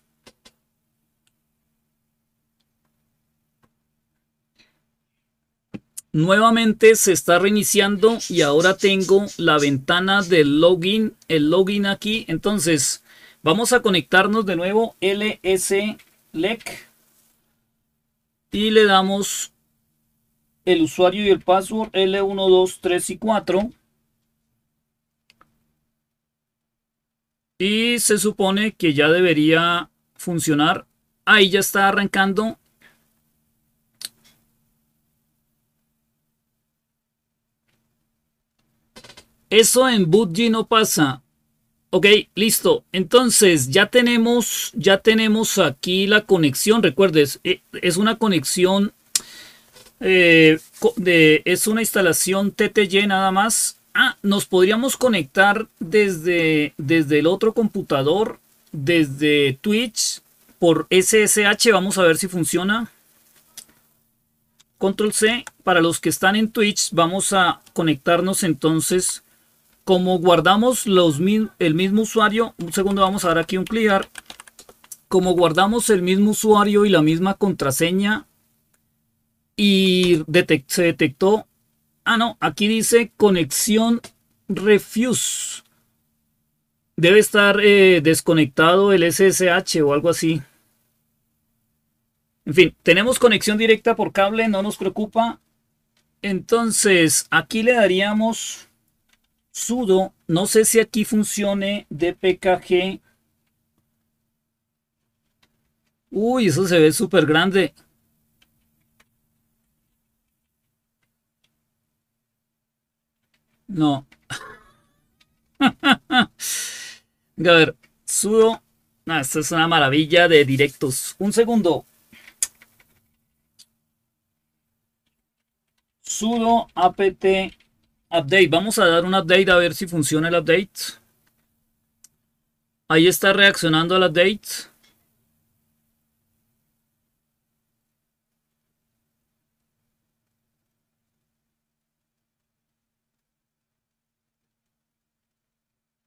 Nuevamente se está reiniciando y ahora tengo la ventana del login, el login aquí. Entonces, Vamos a conectarnos de nuevo lslec y le damos el usuario y el password L1, 2, 3 y 4. Y se supone que ya debería funcionar. Ahí ya está arrancando. Eso en BootG no pasa. Ok, listo. Entonces ya tenemos, ya tenemos aquí la conexión. Recuerdes, eh, es una conexión, eh, es una instalación TTY nada más. Ah, nos podríamos conectar desde, desde el otro computador, desde Twitch, por SSH. Vamos a ver si funciona. Control C. Para los que están en Twitch, vamos a conectarnos entonces como guardamos los, el mismo usuario, un segundo vamos a dar aquí un clear, como guardamos el mismo usuario y la misma contraseña y se detectó, ah no, aquí dice conexión refuse, debe estar eh, desconectado el SSH o algo así. En fin, tenemos conexión directa por cable, no nos preocupa. Entonces, aquí le daríamos sudo, no sé si aquí funcione dpkg. Uy, eso se ve súper grande. No. A ver, sudo. esta ah, esto es una maravilla de directos. Un segundo. Sudo apt Update. Vamos a dar un update a ver si funciona el update. Ahí está reaccionando al update.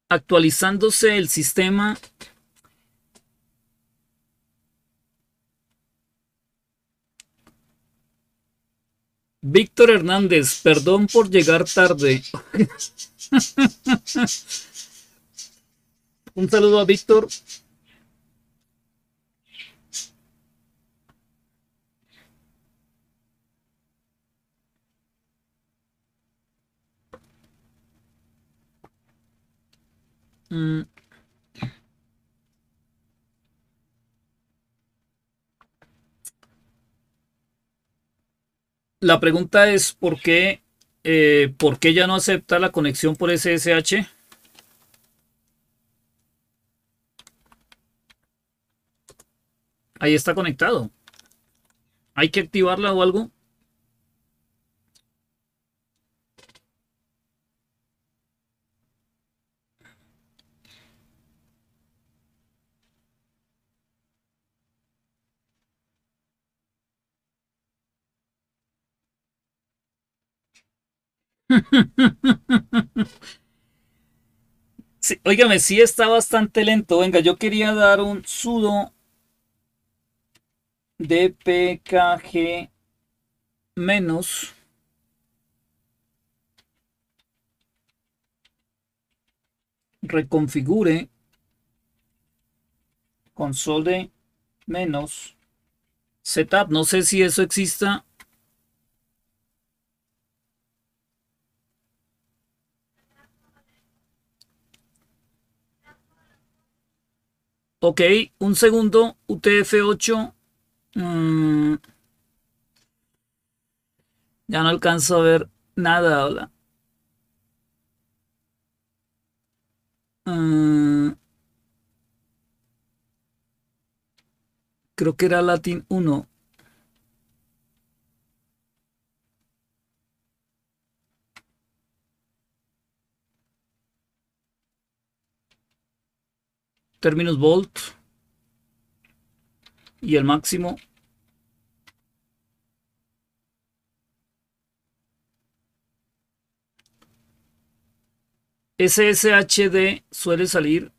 Actualizándose el sistema Víctor Hernández, perdón por llegar tarde. Un saludo a Víctor. Mm. la pregunta es eh, por qué, ya no acepta la conexión por SSH. Ahí está conectado. ¿Hay que activarla o algo? oígame, óigame, sí está bastante lento. Venga, yo quería dar un sudo dpkg menos reconfigure console menos setup. No sé si eso exista Ok, un segundo, UTF-8. Mm, ya no alcanzo a ver nada, hola. Mm, creo que era Latin 1. términos volt y el máximo SSHD suele salir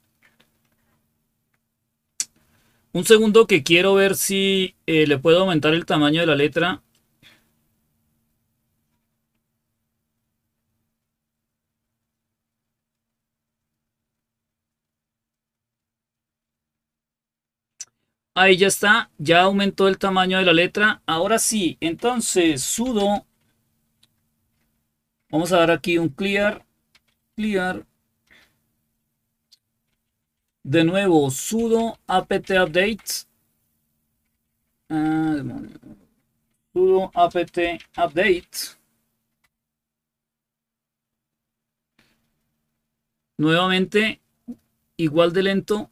un segundo que quiero ver si eh, le puedo aumentar el tamaño de la letra Ahí ya está, ya aumentó el tamaño de la letra. Ahora sí, entonces sudo. Vamos a dar aquí un clear, clear. De nuevo, sudo apt update. Ah, sudo apt update. Nuevamente, igual de lento,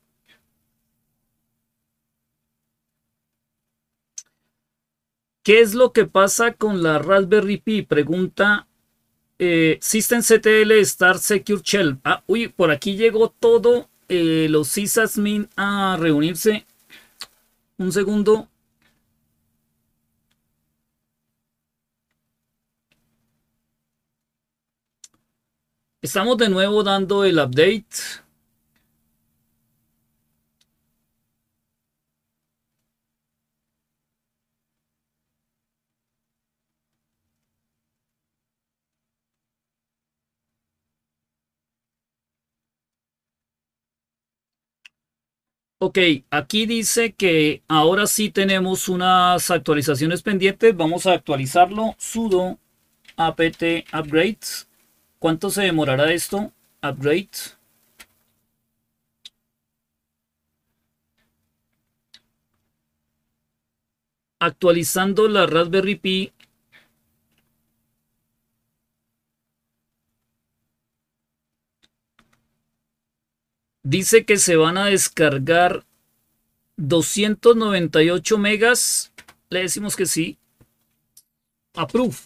¿Qué es lo que pasa con la Raspberry Pi? Pregunta eh, System CTL Star Secure Shell. Ah, uy, por aquí llegó todo eh, los sysadmin a reunirse. Un segundo. Estamos de nuevo dando el update. Ok, aquí dice que ahora sí tenemos unas actualizaciones pendientes. Vamos a actualizarlo. sudo apt upgrade. ¿Cuánto se demorará esto? Upgrade. Actualizando la Raspberry Pi dice que se van a descargar 298 megas. Le decimos que sí. Approve.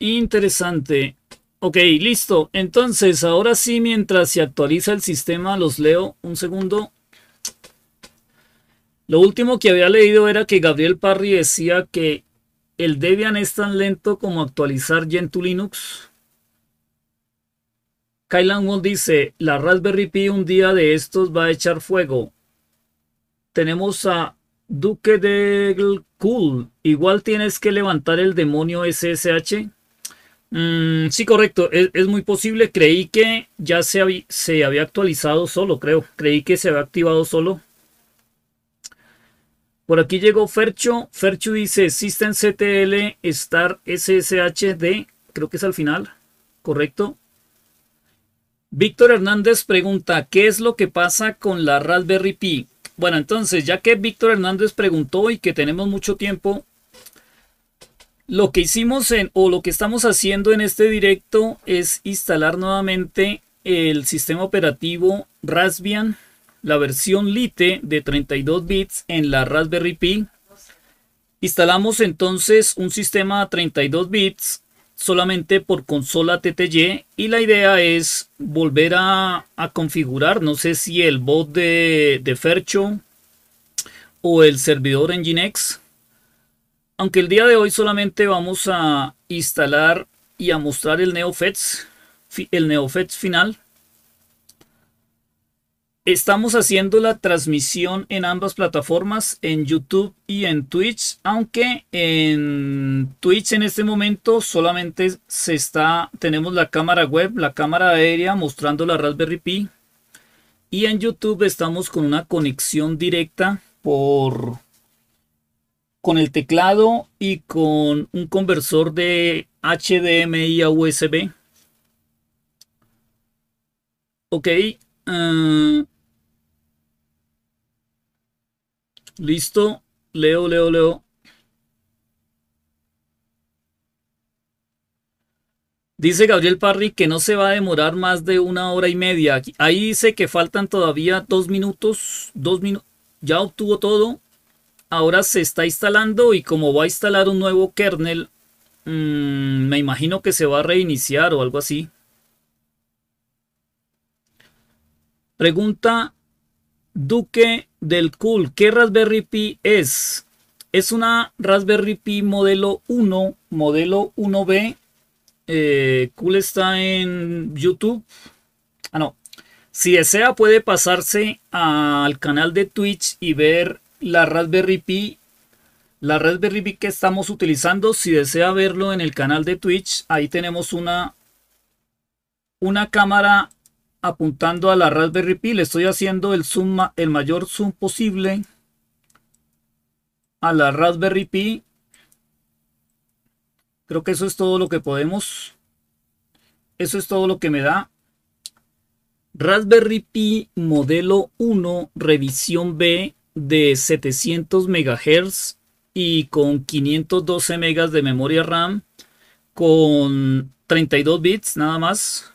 Interesante. Ok, listo. Entonces, ahora sí, mientras se actualiza el sistema, los leo un segundo. Lo último que había leído era que Gabriel Parry decía que el Debian es tan lento como actualizar Gentoo Linux. Kylan Wong dice, la Raspberry Pi un día de estos va a echar fuego. Tenemos a Duque del Cool. Igual tienes que levantar el demonio SSH. Mm, sí, correcto. Es, muy posible. Creí que ya se, se había actualizado solo, creo. Creí que se había activado solo. Por aquí llegó Fercho. Fercho dice System CTL Star SSHD. Creo que es al final. Correcto. Víctor Hernández pregunta, ¿qué es lo que pasa con la Raspberry Pi? Bueno, entonces, ya que Víctor Hernández preguntó y que tenemos mucho tiempo, lo que hicimos en, o lo que estamos haciendo en este directo es instalar nuevamente el sistema operativo Raspbian, la versión Lite de 32 bits en la Raspberry Pi. Instalamos entonces un sistema a 32 bits solamente por consola TTY y la idea es volver a, configurar, no sé si el bot de, Fercho o el servidor Nginx. Aunque el día de hoy solamente vamos a instalar y a mostrar el NeoFetch, el NeoFets final. Estamos haciendo la transmisión en ambas plataformas, en YouTube y en Twitch, aunque en Twitch en este momento solamente se está, tenemos la cámara web, la cámara aérea mostrando la Raspberry Pi y en YouTube estamos con una conexión directa por con el teclado y con un conversor de HDMI a USB. Ok. Eh, Listo. Leo, leo, leo. Dice Gabriel Parry que no se va a demorar más de una hora y media. Ahí dice que faltan todavía dos minutos. Dos minutos. ya obtuvo todo. Ahora se está instalando y como va a instalar un nuevo kernel, mm, me imagino que se va a reiniciar o algo así. Pregunta Duque del Cool. que Raspberry Pi es? Es una Raspberry Pi modelo 1, modelo 1B. Eh, cool está en YouTube. Ah, no. Si desea puede pasarse al canal de Twitch y ver la Raspberry Pi. La Raspberry Pi que estamos utilizando. Si desea verlo en el canal de Twitch, ahí tenemos una, una cámara apuntando a la Raspberry Pi. Le estoy haciendo el, zoom, el mayor zoom posible a la Raspberry Pi. Creo que eso es todo lo que podemos. Eso es todo lo que me da. Raspberry Pi modelo 1, revisión B de 700 MHz y con 512 MB de memoria RAM con 32 bits nada más.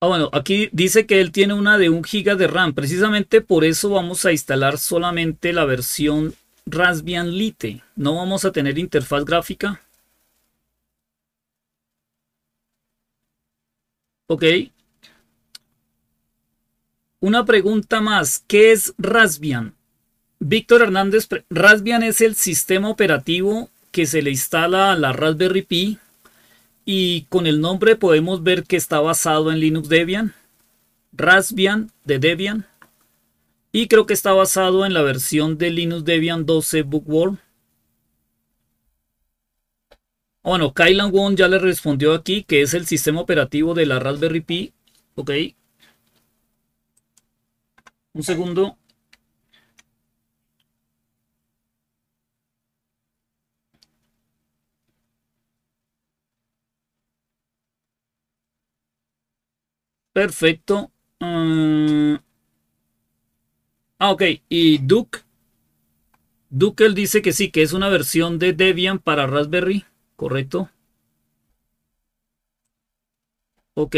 Ah, bueno, aquí dice que él tiene una de 1 GB de RAM. Precisamente por eso vamos a instalar solamente la versión Raspbian Lite. No vamos a tener interfaz gráfica. Ok. Una pregunta más. ¿Qué es Raspbian? Víctor Hernández, Raspbian es el sistema operativo que se le instala a la Raspberry Pi y con el nombre podemos ver que está basado en Linux Debian, Raspbian de Debian. Y creo que está basado en la versión de Linux Debian 12 Bookworm. Ah, bueno, Kylan Wong ya le respondió aquí que es el sistema operativo de la Raspberry Pi. Ok. Un segundo. Perfecto. Ah, ah, ok. Y Duke. Duke él dice que sí, que es una versión de Debian para Raspberry. Correcto. Ok.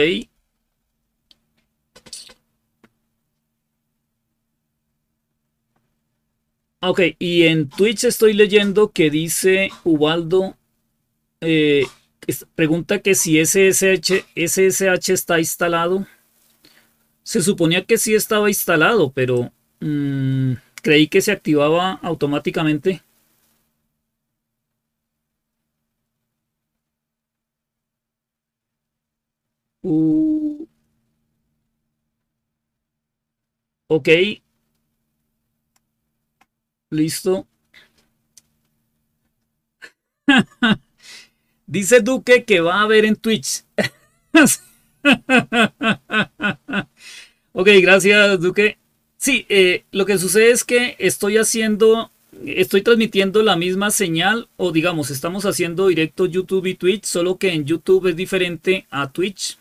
Ah, ok, y en Twitch estoy leyendo que dice Ubaldo eh, pregunta que si SSH, SSH está instalado. Se suponía que sí estaba instalado, pero mm, creí que se activaba automáticamente. Uh. Ok. Listo. Dice Duque que va a ver en Twitch. ok, gracias Duque. Sí, eh, lo que sucede es que estoy haciendo, estoy transmitiendo la misma señal o digamos, estamos haciendo directo YouTube y Twitch, solo que en YouTube es diferente a Twitch.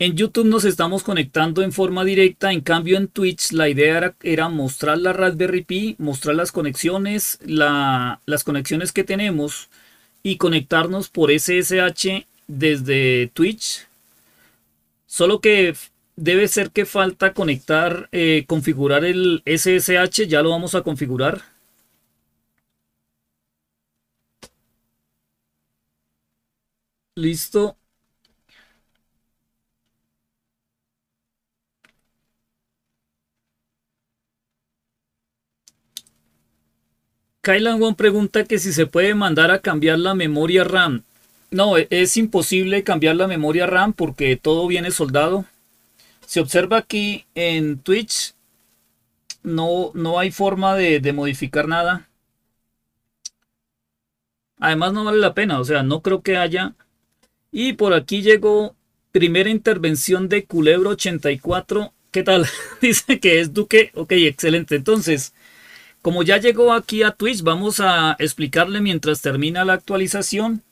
En YouTube nos estamos conectando en forma directa, en cambio en Twitch la idea era, mostrar la Raspberry Pi, mostrar las conexiones, las conexiones que tenemos y conectarnos por SSH desde Twitch. Solo que debe ser que falta conectar, eh, configurar el SSH, ya lo vamos a configurar. Listo. Kylan Wong pregunta que si se puede mandar a cambiar la memoria RAM. No, e-, es imposible cambiar la memoria RAM porque todo viene soldado. Se observa aquí en Twitch, no, no hay forma de modificar nada. Además no vale la pena, o sea, no creo que haya. Y por aquí llegó primera intervención de Culebro 84. ¿Qué tal? Dice que es Duque. Ok, excelente. Entonces, como ya llegó aquí a Twitch, vamos a explicarle mientras termina la actualización.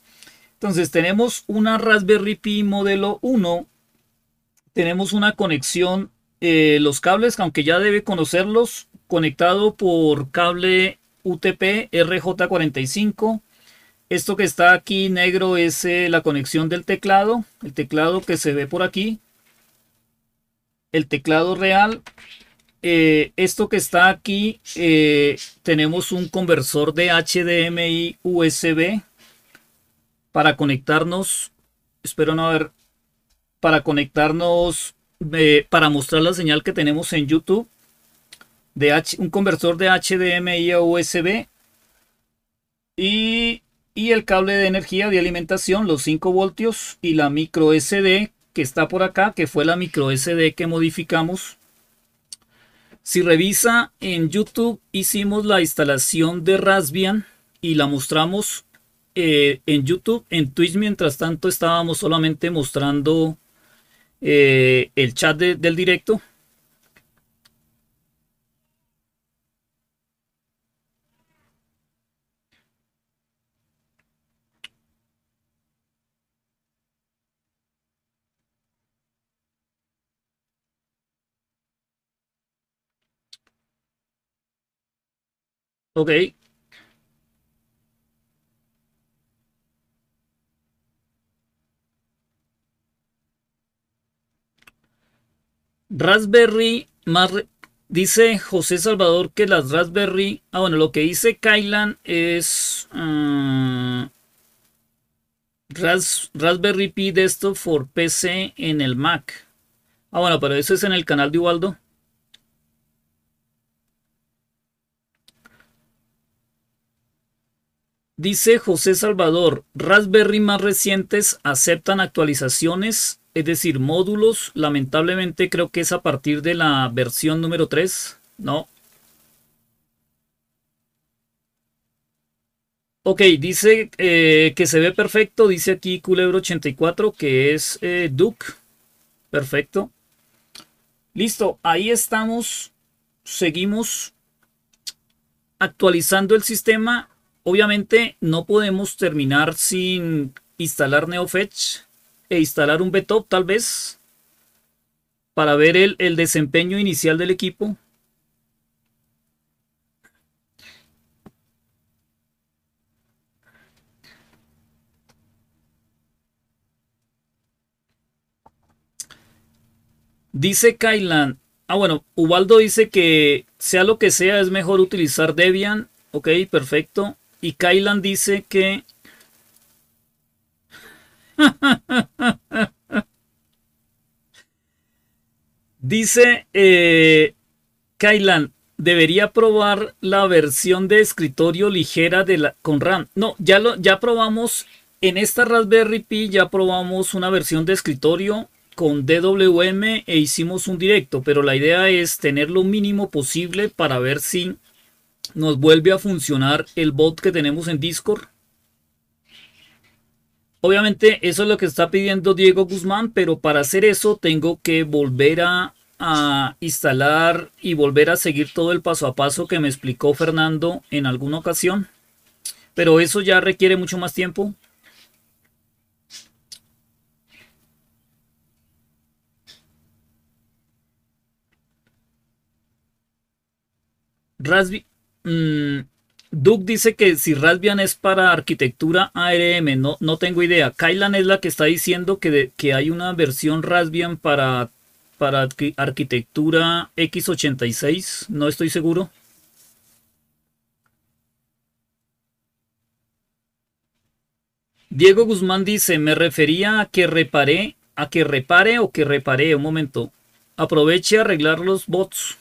Entonces tenemos una Raspberry Pi modelo 1. Tenemos una conexión, eh, los cables, aunque ya debe conocerlos, conectado por cable UTP RJ45. Esto que está aquí negro es eh, la conexión del teclado, el teclado que se ve por aquí, el teclado real eh, esto que está aquí, eh, tenemos un conversor de HDMI USB para conectarnos, espero no haber, para conectarnos, eh, para mostrar la señal que tenemos en YouTube, de un conversor de HDMI USB y, y el cable de energía de alimentación, los 5 voltios y la micro SD que está por acá, que fue la micro SD que modificamos si revisa en YouTube, hicimos la instalación de Raspbian y la mostramos eh, en YouTube. En Twitch, mientras tanto, estábamos solamente mostrando eh, el chat del directo. Ok. Raspberry más dice José Salvador que las Raspberry. Ah, bueno, lo que dice Kailan es ah, Raspberry Pi esto for PC en el Mac. Ah, bueno, pero eso es en el canal de Ubaldo. Dice José Salvador, Raspberry más recientes aceptan actualizaciones, es decir, módulos. Lamentablemente creo que es a partir de la versión número 3. No. Ok, dice eh, que se ve perfecto. Dice aquí Culebro84 que es eh, Duke. Perfecto. Listo, ahí estamos. Seguimos actualizando el sistema Obviamente no podemos terminar sin instalar NeoFetch e instalar un BTOP tal vez para ver el, el desempeño inicial del equipo. Dice Kailan. Ah, bueno, Ubaldo dice que sea lo que sea, es mejor utilizar Debian. Ok, perfecto. Y Kailan dice que... dice eh, debería probar la versión de escritorio ligera de la, con RAM. No, ya, ya probamos, en esta Raspberry Pi ya probamos una versión de escritorio con DWM e hicimos un directo, pero la idea es tener lo mínimo posible para ver si nos vuelve a funcionar el bot que tenemos en Discord. Obviamente eso es lo que está pidiendo Diego Guzmán, pero para hacer eso tengo que volver a, instalar y volver a seguir todo el paso a paso que me explicó Fernando en alguna ocasión. Pero eso ya requiere mucho más tiempo. Raspberry Mm, Duke dice que si Raspbian es para arquitectura ARM, no, no tengo idea. Kailan es la que está diciendo que, hay una versión Raspbian para, para arquitectura x86, no estoy seguro. Diego Guzmán dice, me refería a que repare a que repare o que repare, un momento. Aproveche a arreglar los bots.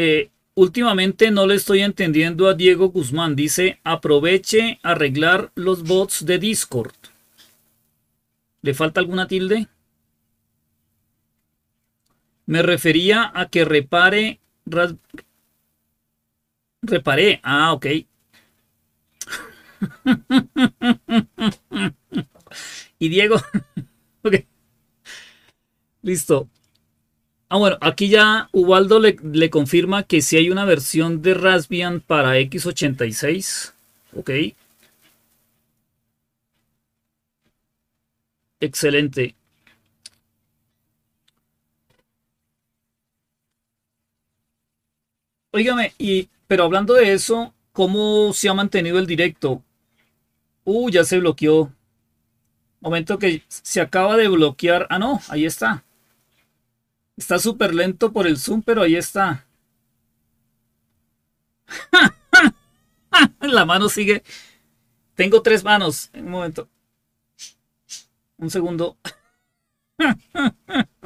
Eh, últimamente no le estoy entendiendo a Diego Guzmán. Dice, aproveche arreglar los bots de Discord. ¿Le falta alguna tilde? Me refería a que repare... reparé. Ah, ok. y Diego... ok. Listo. Ah, bueno, aquí ya Ubaldo le, confirma que si sí hay una versión de Raspbian para x86. Ok. Excelente. Óigame, y, pero hablando de eso, ¿cómo se ha mantenido el directo? Uh, ya se bloqueó. Momento que se acaba de bloquear. Ah, no, ahí está. Está súper lento por el Zoom, pero ahí está. La mano sigue. Tengo tres manos. Un momento. Un segundo.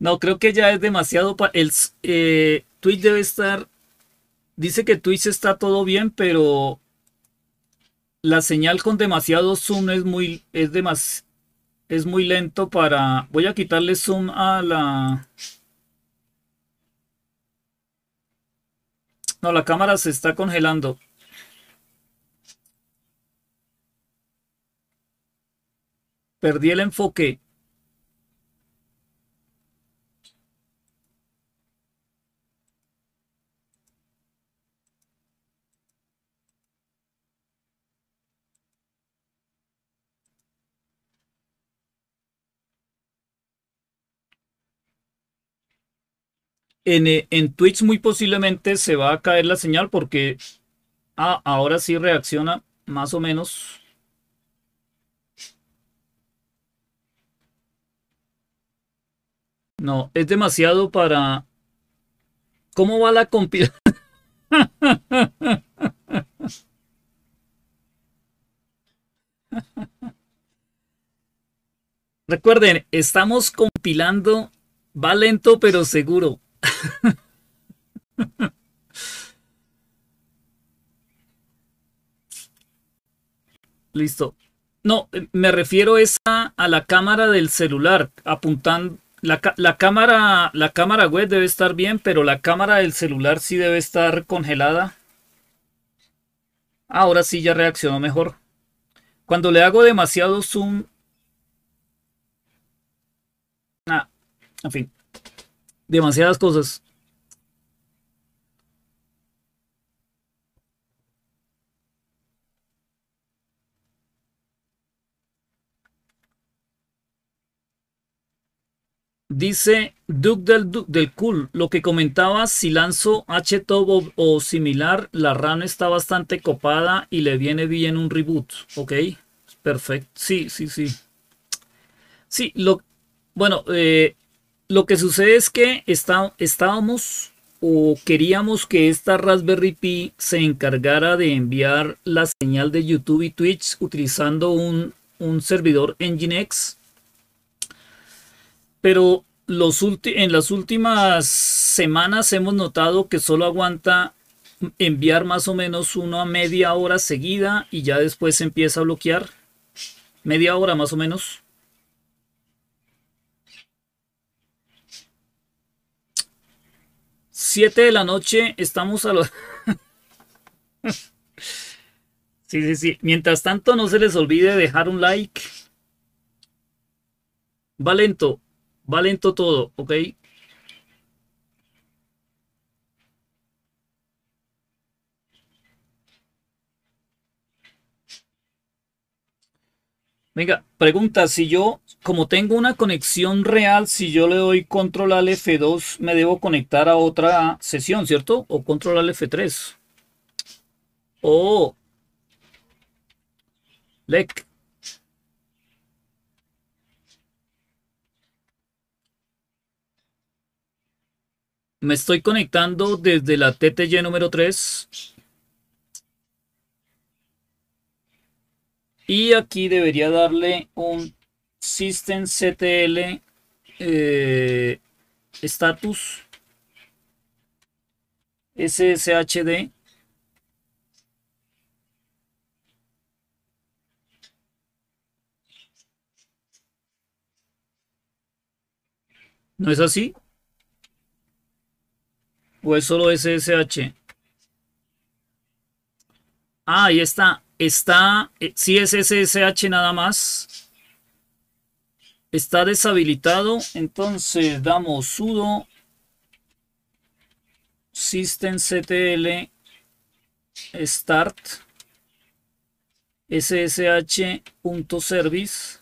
No, creo que ya es demasiado. para el eh, Twitch debe estar. Dice que Twitch está todo bien, pero la señal con demasiado zoom es muy. Es demasiado es muy lento para... Voy a quitarle zoom a la... No, la cámara se está congelando. Perdí el enfoque. En, eh, en Twitch muy posiblemente se va a caer la señal porque ah, ahora sí reacciona más o menos. No, es demasiado para... ¿Cómo va la compilación? Recuerden, estamos compilando, va lento pero seguro. Listo. No, me refiero esa a, a, la cámara del celular, apuntando. La, cámara, la cámara web debe estar bien, pero la cámara del celular sí debe estar congelada. Ahora sí ya reaccionó mejor. Cuando le hago demasiado zoom. Ah, en fin demasiadas cosas. Dice Duke del, del Cool, lo que comentaba, si lanzo H-Top o, similar, la RAN está bastante copada y le viene bien un reboot, ¿ok? Perfecto, sí, sí, sí. Sí, lo, bueno, eh, lo que sucede es que está, estábamos o queríamos que esta Raspberry Pi se encargara de enviar la señal de YouTube y Twitch utilizando un, servidor Nginx. Pero los en las últimas semanas hemos notado que solo aguanta enviar más o menos una media hora seguida y ya después empieza a bloquear. Media hora más o menos. 7 de la noche, estamos a los... sí, sí, sí. Mientras tanto, no se les olvide dejar un like. Va lento, va lento todo, ¿ok? Venga, pregunta, si yo, como tengo una conexión real, si yo le doy control al F2, me debo conectar a otra sesión, ¿cierto? O control al F3. O oh. LEC. Me estoy conectando desde la TTY número 3 Y aquí debería darle un systemctl eh, status sshd ¿No es así? ¿O es solo SSH? Ah, ahí está está, eh, si es SSH nada más, está deshabilitado. Entonces damos sudo systemctl start ssh.service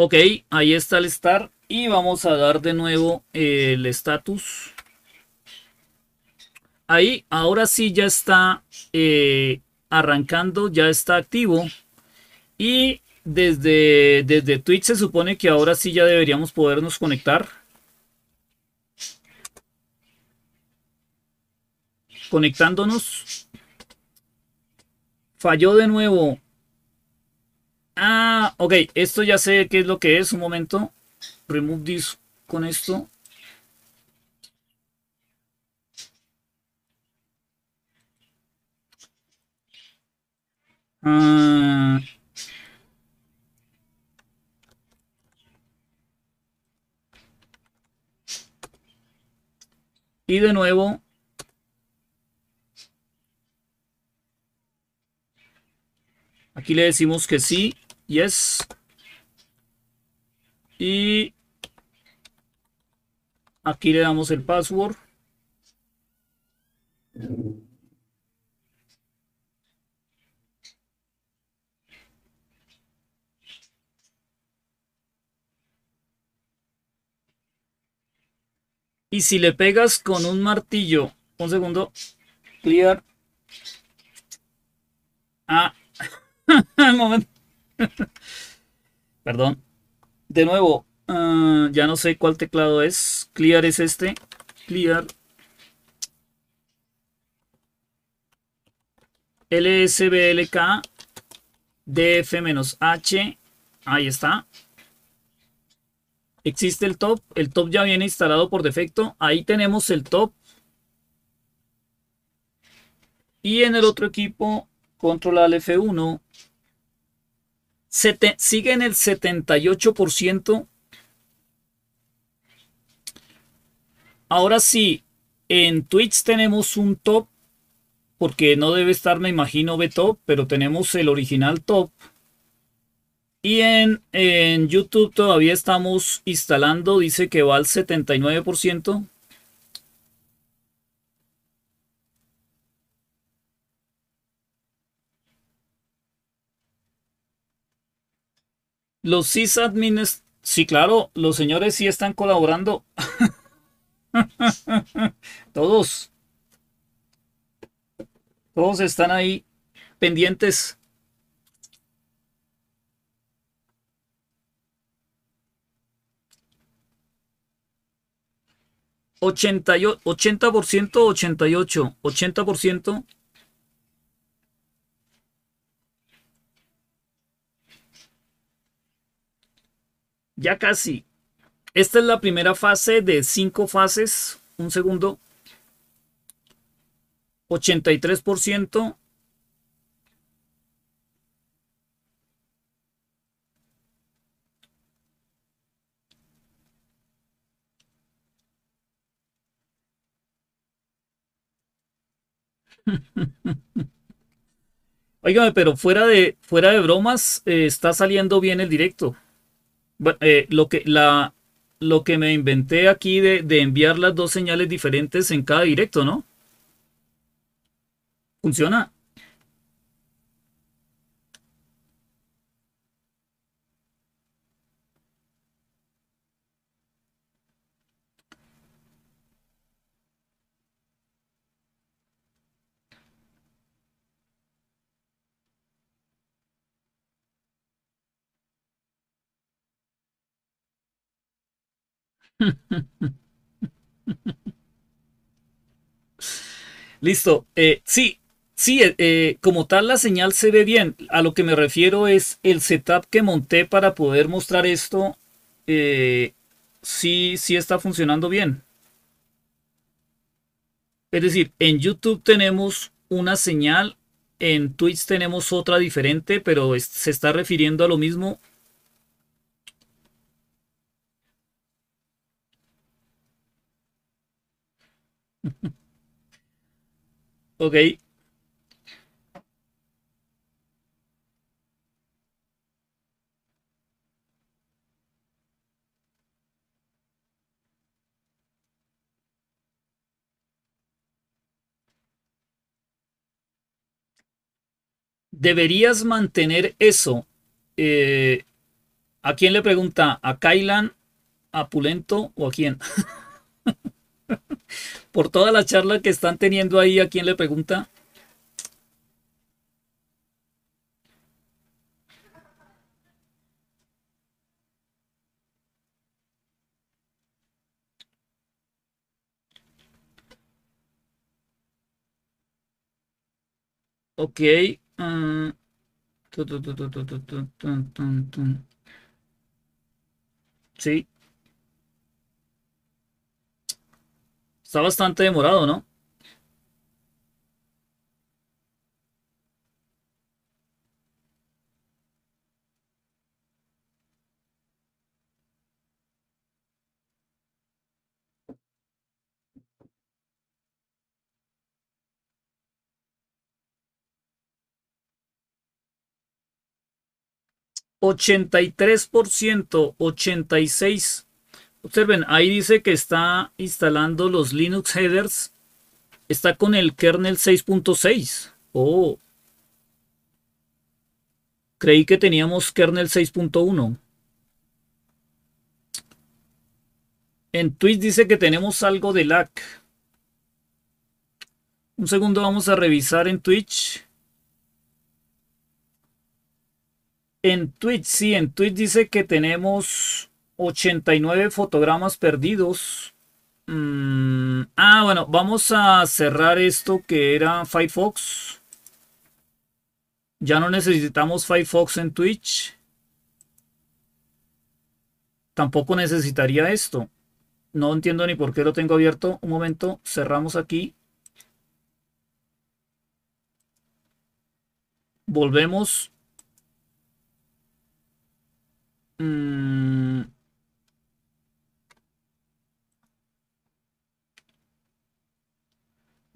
Ok, ahí está el start. Y vamos a dar de nuevo eh, el estatus. Ahí, ahora sí ya está eh, arrancando, ya está activo. Y desde, desde Twitch se supone que ahora sí ya deberíamos podernos conectar. Conectándonos. Falló de nuevo. Ah, ok, esto ya sé qué es lo que es. Un momento remove this con esto. Ah. Y de nuevo Aquí le decimos que sí, yes. Y Aquí le damos el password. Y si le pegas con un martillo, un segundo, clear. Ah, un momento. Perdón. De nuevo, Ah, ya no sé cuál teclado es. Clear es este. Clear. LSBLK DF-H. Ahí está. Existe el top. El top ya viene instalado por defecto. Ahí tenemos el top. Y en el otro equipo, control al F1. sigue en el 78%. Ahora sí, en Twitch tenemos un top, porque no debe estar, me imagino, B-Top, pero tenemos el original top. Y en, en, YouTube todavía estamos instalando, dice que va al 79%. Los sysadmins, sí claro, los señores sí están colaborando. todos, todos están ahí pendientes. Ochenta 80 por ciento, 88, 80 por ciento. Ya casi, esta es la primera fase de cinco fases. Un segundo. 83%. Óigame, pero fuera de, fuera de bromas, eh, está saliendo bien el directo. Bueno, eh, lo que, la, lo que me inventé aquí de, enviar las dos señales diferentes en cada directo, ¿no? Funciona. Listo. Eh, sí, sí, eh, eh, como tal la señal se ve bien. A lo que me refiero es el setup que monté para poder mostrar esto. sí, sí está funcionando bien. Es decir, en YouTube tenemos una señal, en Twitch tenemos otra diferente, pero se está refiriendo a lo mismo ok. deberías mantener eso. Eh, ¿A quién le pregunta? ¿A Kailan? ¿A Pulento? ¿O a quién? Por toda la charla que están teniendo ahí, ¿a quién le pregunta? Ok. Uh, sí. Está bastante demorado, ¿no? Ochenta y tres por ciento, ochenta y seis Observen, ahí dice que está instalando los Linux headers. Está con el kernel 6.6. Oh. Creí que teníamos kernel 6.1. En Twitch dice que tenemos algo de lag. Un segundo, vamos a revisar en Twitch. En Twitch, sí, en Twitch dice que tenemos 89 fotogramas perdidos. Mm, ah, bueno, vamos a cerrar esto que era Firefox. Ya no necesitamos Firefox en Twitch. Tampoco necesitaría esto. No entiendo ni por qué lo tengo abierto. Un momento, cerramos aquí. Volvemos. Mm,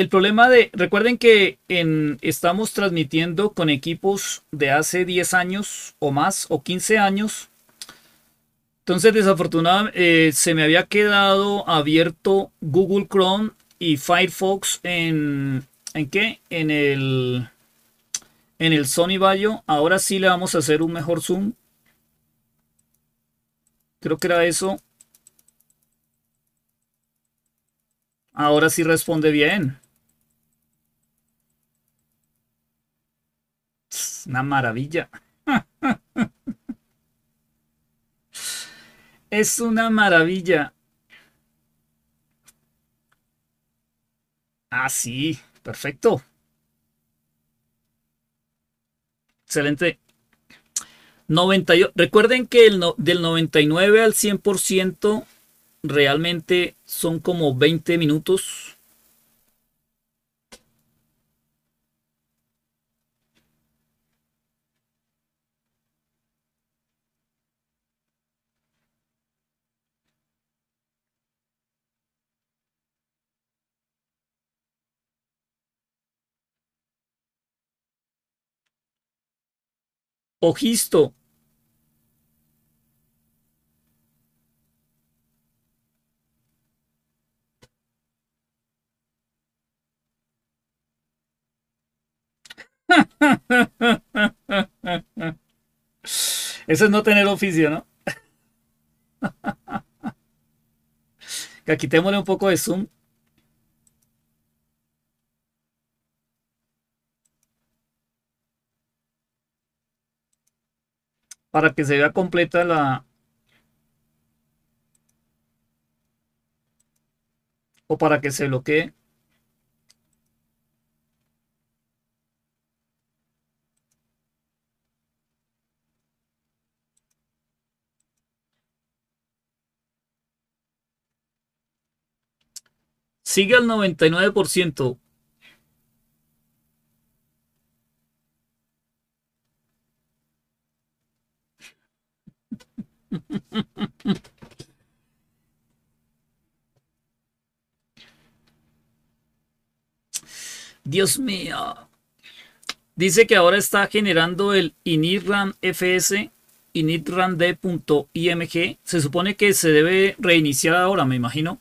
el problema de, recuerden que estamos transmitiendo con equipos de hace 10 años o más o 15 años. Entonces, desafortunadamente, eh, se me había quedado abierto Google Chrome y Firefox en, ¿en qué? En el, en el Sony Vaio. Ahora sí le vamos a hacer un mejor zoom. Creo que era eso. Ahora sí responde bien. una maravilla. es una maravilla. Ah, sí, perfecto. Excelente. 90, recuerden que el del 99 al 100% realmente son como 20 minutos. Ojisto Eso es no tener oficio, ¿no? quitémosle un poco de zoom para que se vea completa la... o para que se bloquee. Sigue al 99%. Dios mío. Dice que ahora está generando el initramfs, initramd.img. Se supone que se debe reiniciar ahora, me imagino.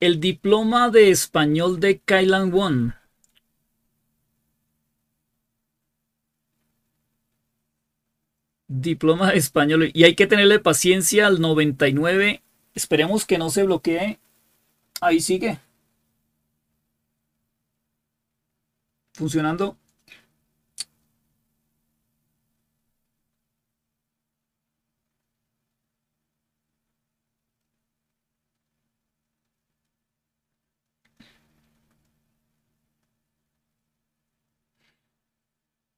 El diploma de español de Kailan Won. Diploma de español. Y hay que tenerle paciencia al 99. Esperemos que no se bloquee. Ahí sigue. funcionando.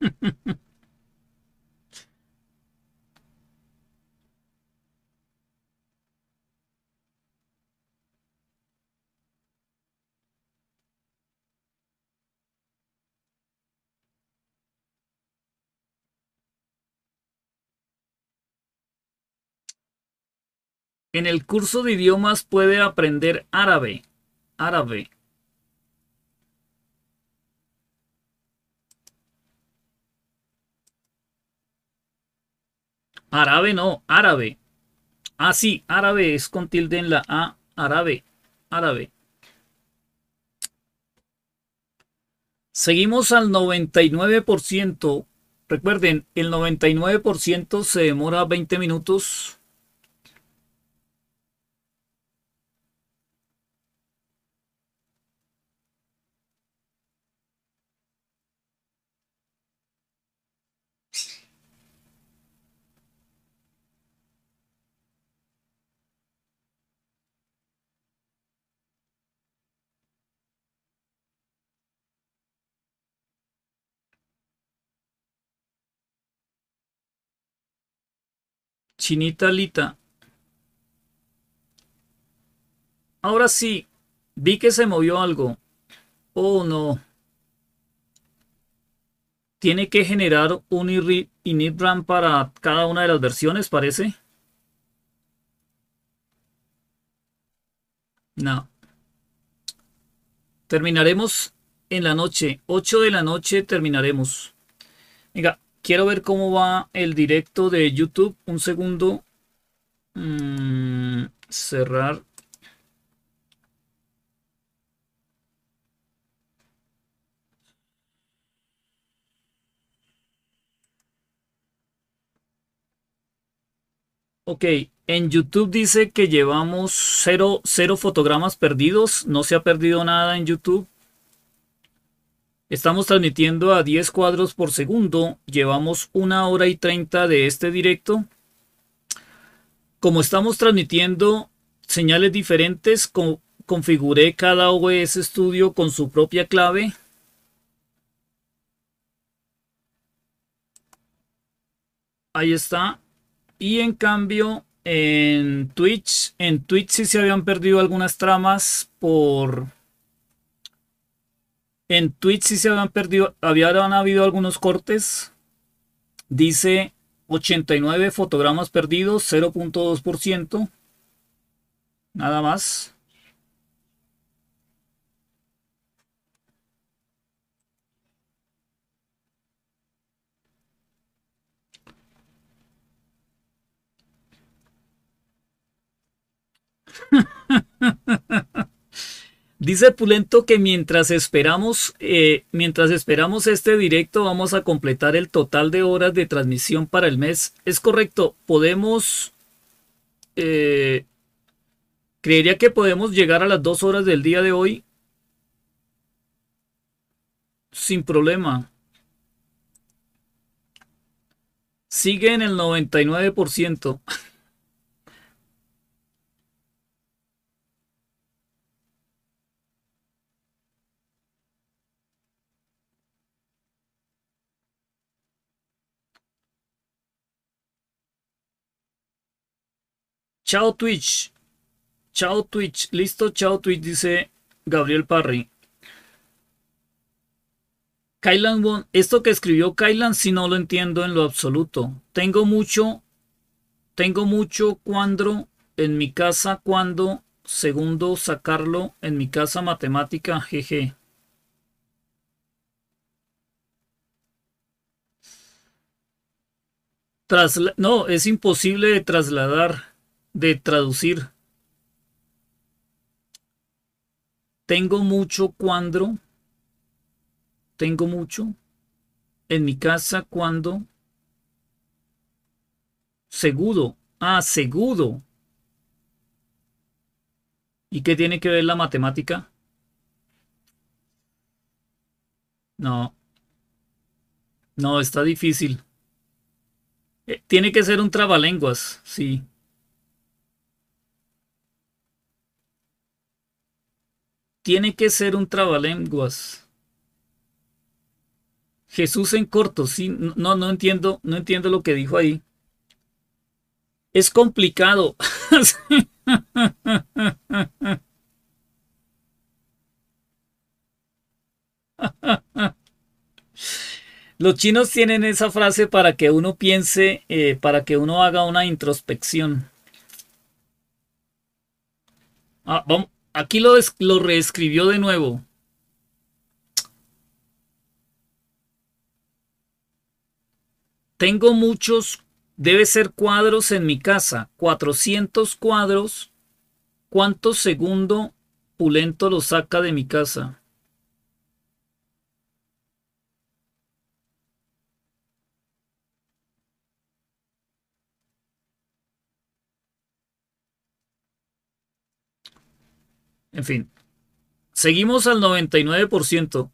En el curso de idiomas puede aprender árabe. Árabe. Árabe no, árabe. Ah, sí, árabe es con tilde en la A. Árabe. Árabe. Seguimos al 99%. Recuerden, el 99% se demora 20 minutos. Chinita Lita. Ahora sí, vi que se movió algo. Oh no. Tiene que generar un init RAM para cada una de las versiones, parece. No. Terminaremos en la noche. 8 de la noche terminaremos. Venga, Quiero ver cómo va el directo de YouTube. Un segundo. Mm, cerrar. Ok, en YouTube dice que llevamos cero, cero fotogramas perdidos. No se ha perdido nada en YouTube. Estamos transmitiendo a 10 cuadros por segundo. Llevamos una hora y 30 de este directo. Como estamos transmitiendo señales diferentes, configuré cada OBS Studio con su propia clave. Ahí está. Y en cambio, en Twitch, en Twitch sí se habían perdido algunas tramas por en Twitch sí se habían perdido, habían habido algunos cortes. Dice 89 fotogramas perdidos, 0.2%. Nada más. Dice Pulento que mientras esperamos, eh, mientras esperamos este directo, vamos a completar el total de horas de transmisión para el mes. Es correcto, podemos. Eh, creería que podemos llegar a las dos horas del día de hoy sin problema. Sigue en el 99%. Chao Twitch. Chao Twitch. Listo, chao Twitch, dice Gabriel Parry. Kylan esto que escribió Kylan si no lo entiendo en lo absoluto. Tengo mucho, tengo mucho cuando en mi casa cuando, segundo, sacarlo en mi casa matemática, jeje. no, es imposible de trasladar de traducir. Tengo mucho cuando, tengo mucho en mi casa cuando, seguro, ah, seguro. ¿Y qué tiene que ver la matemática? No, no, está difícil. Eh, tiene que ser un trabalenguas, sí. Tiene que ser un trabalenguas. Jesús en corto, sí, no, no entiendo, no entiendo lo que dijo ahí. Es complicado. Los chinos tienen esa frase para que uno piense, eh, para que uno haga una introspección. Ah, vamos, Aquí lo, lo reescribió de nuevo. Tengo muchos, debe ser cuadros en mi casa. 400 cuadros. ¿Cuánto segundo Pulento lo saca de mi casa? En fin, seguimos al 99%.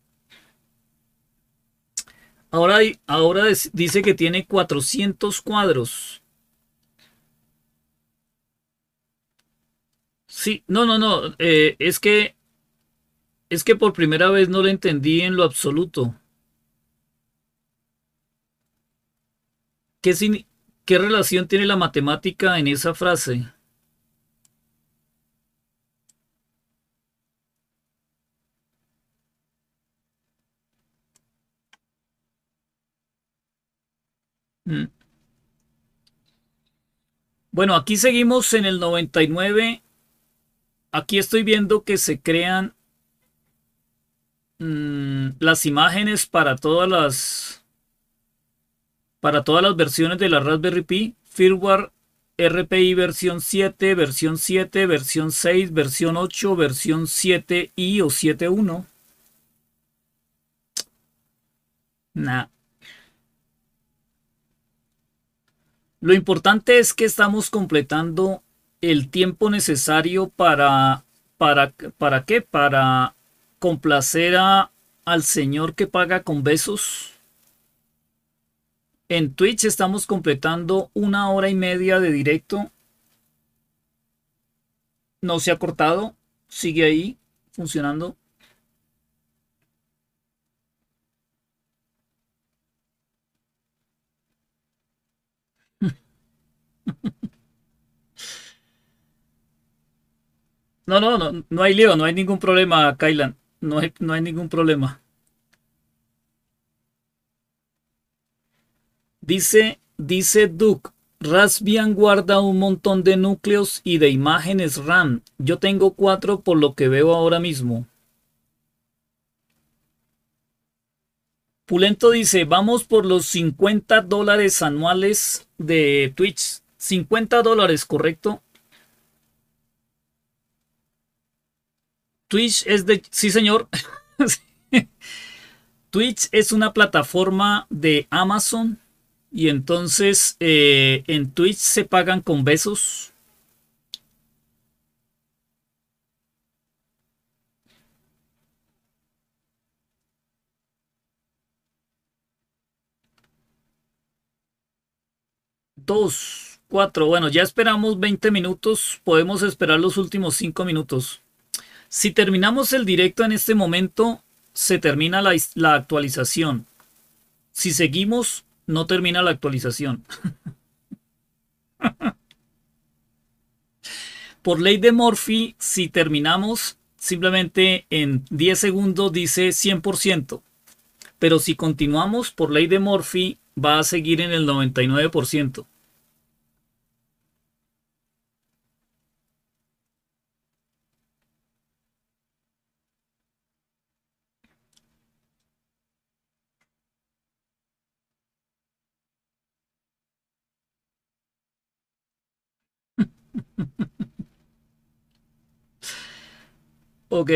Ahora, ahora dice que tiene 400 cuadros. Sí, no, no, no. Eh, es que es que por primera vez no lo entendí en lo absoluto. ¿Qué, sin, ¿Qué relación tiene la matemática en esa frase? Mm. Bueno, aquí seguimos en el 99. Aquí estoy viendo que se crean mm, las imágenes para todas las para todas las versiones de la Raspberry Pi, firmware RPI versión 7, versión 7, versión 6, versión 8, versión 7i o 7.1. Nah. Lo importante es que estamos completando el tiempo necesario para, para, para qué? Para complacer al Señor que paga con besos. En Twitch estamos completando una hora y media de directo. No se ha cortado, sigue ahí funcionando. No, no, no, no hay lío, no hay ningún problema, Kailan. No hay, no hay ningún problema. Dice, dice Duke, Raspbian guarda un montón de núcleos y de imágenes RAM. Yo tengo cuatro por lo que veo ahora mismo. Pulento dice, vamos por los 50 dólares anuales de Twitch. 50 dólares, ¿correcto? Twitch es de... Sí, señor. Twitch es una plataforma de Amazon y entonces eh, en Twitch se pagan con besos. Dos. Bueno, ya esperamos 20 minutos, podemos esperar los últimos 5 minutos. Si terminamos el directo en este momento, se termina la, actualización. Si seguimos, no termina la actualización. Por ley de Murphy, si terminamos, simplemente en 10 segundos dice 100%. Pero si continuamos, por ley de morphy va a seguir en el 99%. Ok.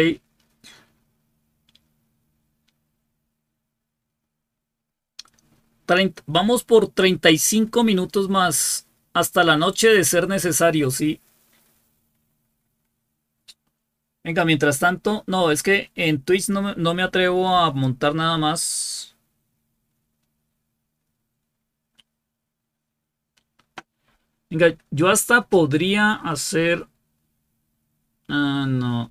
vamos por 35 minutos más hasta la noche de ser necesario, ¿sí? Venga, mientras tanto, no, es que en Twitch no me, atrevo a montar nada más. Venga, yo hasta podría hacer... Ah, no.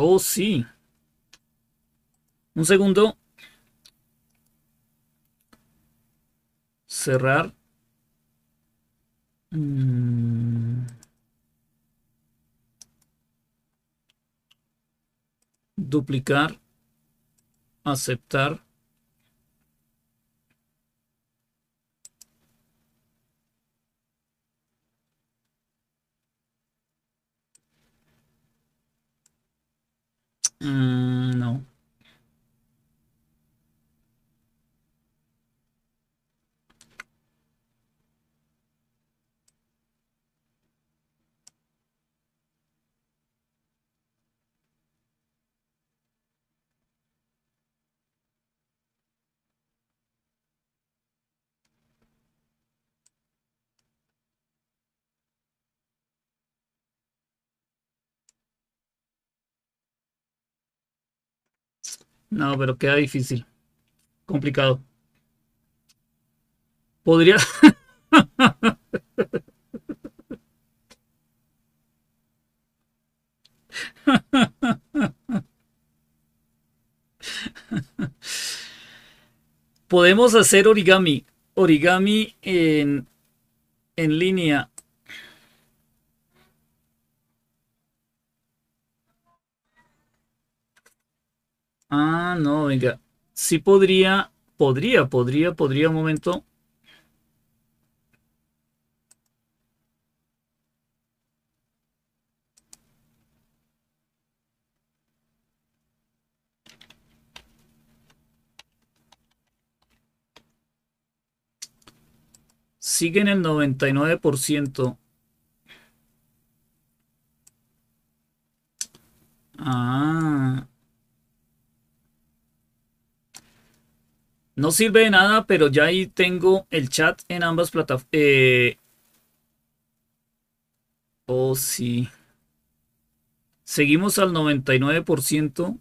Oh, sí. Un segundo. Cerrar. Mm. Duplicar. Aceptar. Hum, não. No, pero queda difícil. Complicado. Podría. Podemos hacer origami, origami en, en línea Ah, no, venga. Sí podría, podría, podría, podría un momento. Sigue en el 99%. Ah. No sirve de nada, pero ya ahí tengo el chat en ambas plataformas. Eh, oh, sí. Seguimos al 99%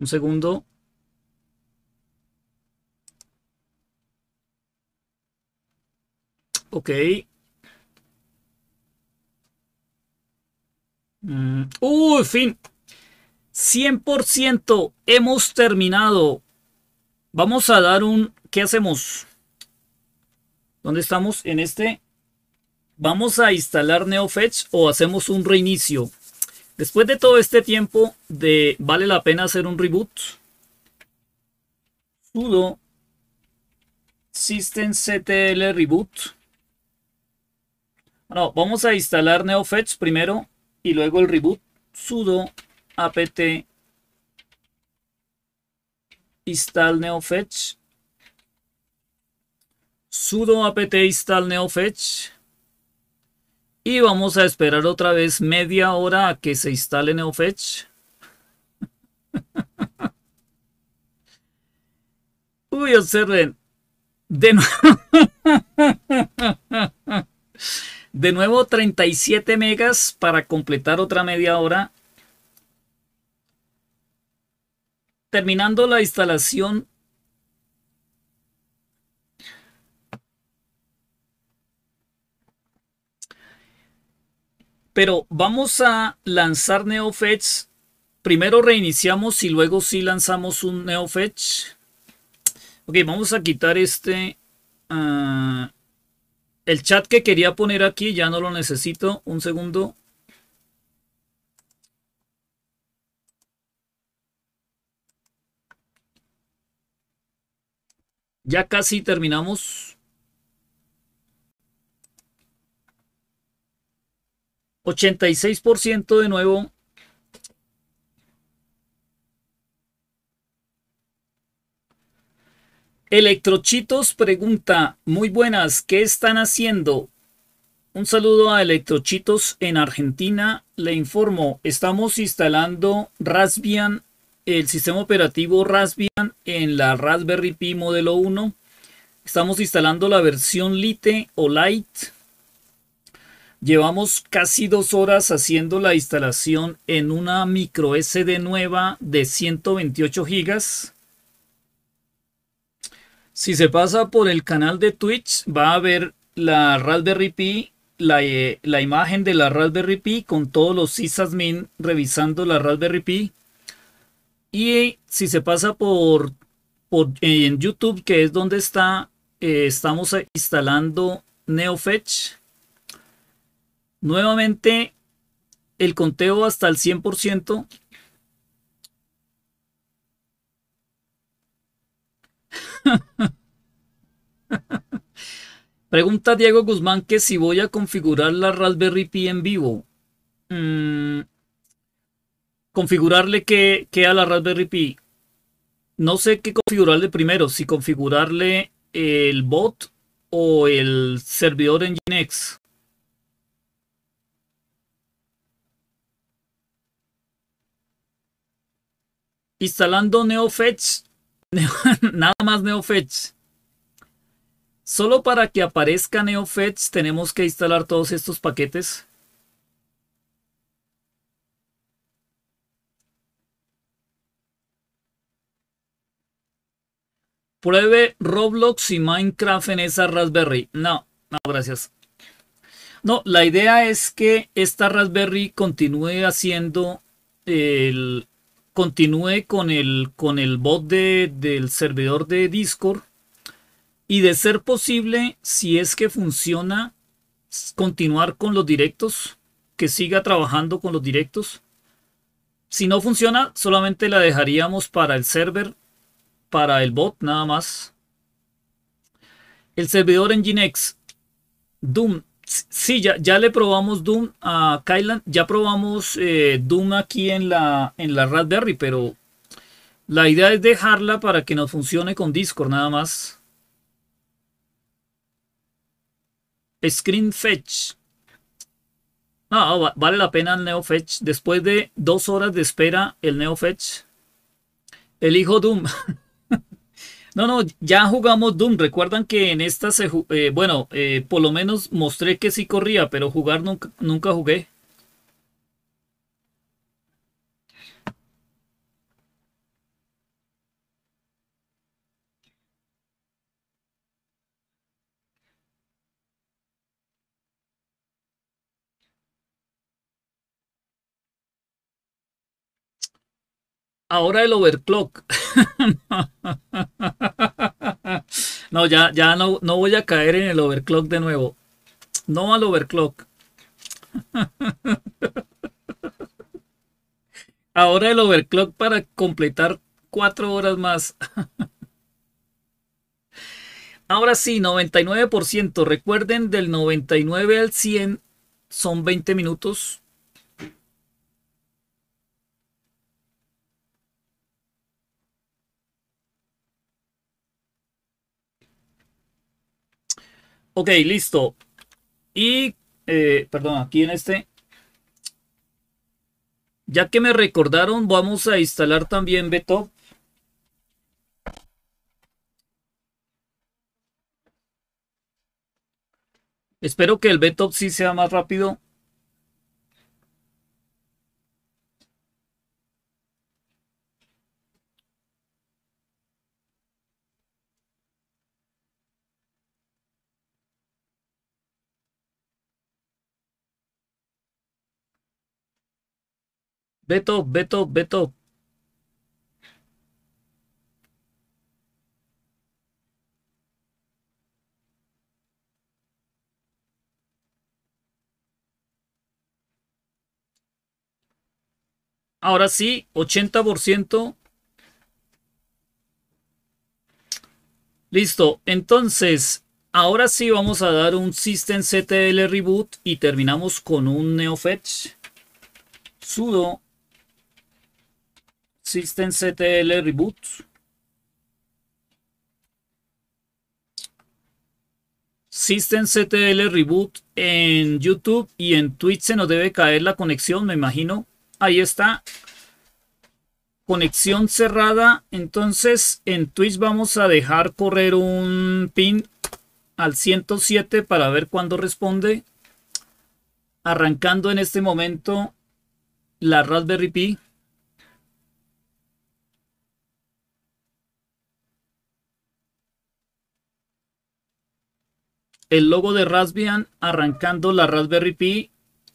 Un segundo. Ok. ¡Uh! Uy, fin. 100% hemos terminado. Vamos a dar un... ¿Qué hacemos? ¿Dónde estamos? En este. Vamos a instalar NeoFetch o hacemos un reinicio. Después de todo este tiempo de vale la pena hacer un reboot, sudo systemctl reboot. Bueno, vamos a instalar NeoFetch primero y luego el reboot sudo apt install neofetch sudo apt install neofetch y vamos a esperar otra vez media hora a que se instale NeoFetch. Uy, observen. De, nuevo de nuevo 37 megas para completar otra media hora. Terminando la instalación Pero vamos a lanzar NeoFetch. Primero reiniciamos y luego sí lanzamos un NeoFetch. Ok, vamos a quitar este... Ah, el chat que quería poner aquí ya no lo necesito. Un segundo. Ya casi terminamos. 86% de nuevo. Electrochitos pregunta, muy buenas, ¿qué están haciendo? Un saludo a Electrochitos en Argentina. Le informo, estamos instalando Raspbian, el sistema operativo Raspbian en la Raspberry Pi modelo 1. Estamos instalando la versión Lite o Lite Llevamos casi dos horas haciendo la instalación en una micro SD nueva de 128 gigas. Si se pasa por el canal de Twitch, va a ver la Raspberry Pi, eh, la, imagen de la Raspberry Pi con todos los sysadmin revisando la Raspberry Pi. Y si se pasa por, en YouTube, que es donde está, eh, estamos instalando NeoFetch. Nuevamente, el conteo hasta el 100%. Pregunta Diego Guzmán que si voy a configurar la Raspberry Pi en vivo. Mm, ¿Configurarle que a la Raspberry Pi? No sé qué configurarle primero, si configurarle el bot o el servidor en Nginx. instalando NeoFetch, nada más NeoFetch. Solo para que aparezca NeoFetch tenemos que instalar todos estos paquetes. Pruebe Roblox y Minecraft en esa Raspberry. No, no, gracias. No, la idea es que esta Raspberry continúe haciendo el, continúe con el, con el bot del servidor de Discord y de ser posible, si es que funciona, continuar con los directos, que siga trabajando con los directos. Si no funciona, solamente la dejaríamos para el server, para el bot nada más. El servidor en Nginx, Doom Sí, ya, ya le probamos Doom a Kylan, ya probamos eh, Doom aquí en la, en la Raspberry, pero la idea es dejarla para que nos funcione con Discord nada más. Screen Fetch. Ah, vale la pena el Neo Fetch. Después de dos horas de espera, el Neo Fetch. Elijo Doom. No, no, ya jugamos Doom. Recuerdan que en esta se, eh, bueno, eh, por lo menos mostré que sí corría, pero jugar nunca, nunca jugué. ahora el overclock. no, ya, ya no, no voy a caer en el overclock de nuevo. No al overclock. Ahora el overclock para completar cuatro horas más. Ahora sí, 99%. Recuerden, del 99 al 100 son 20 minutos. Ok, listo. Y, eh, perdón, aquí en este. Ya que me recordaron, vamos a instalar también Betop. Espero que el Betop sí sea más rápido Beto, Beto, Beto. Ahora sí, 80%. Listo, entonces, ahora sí vamos a dar un System CTL Reboot y terminamos con un NeoFetch. Sudo systemctl reboot. systemctl reboot en YouTube y en Twitch se nos debe caer la conexión, me imagino. Ahí está. Conexión cerrada. Entonces en Twitch vamos a dejar correr un pin al 107 para ver cuándo responde. Arrancando en este momento la Raspberry Pi. el logo de Raspbian arrancando la Raspberry Pi.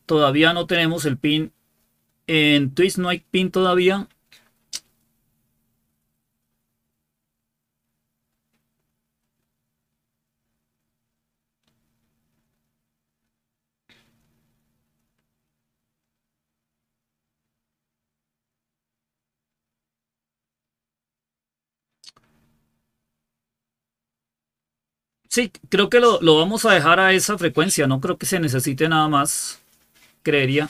Todavía no tenemos el pin. En Twist no hay pin todavía. creo que lo, lo, vamos a dejar a esa frecuencia. No creo que se necesite nada más, creería.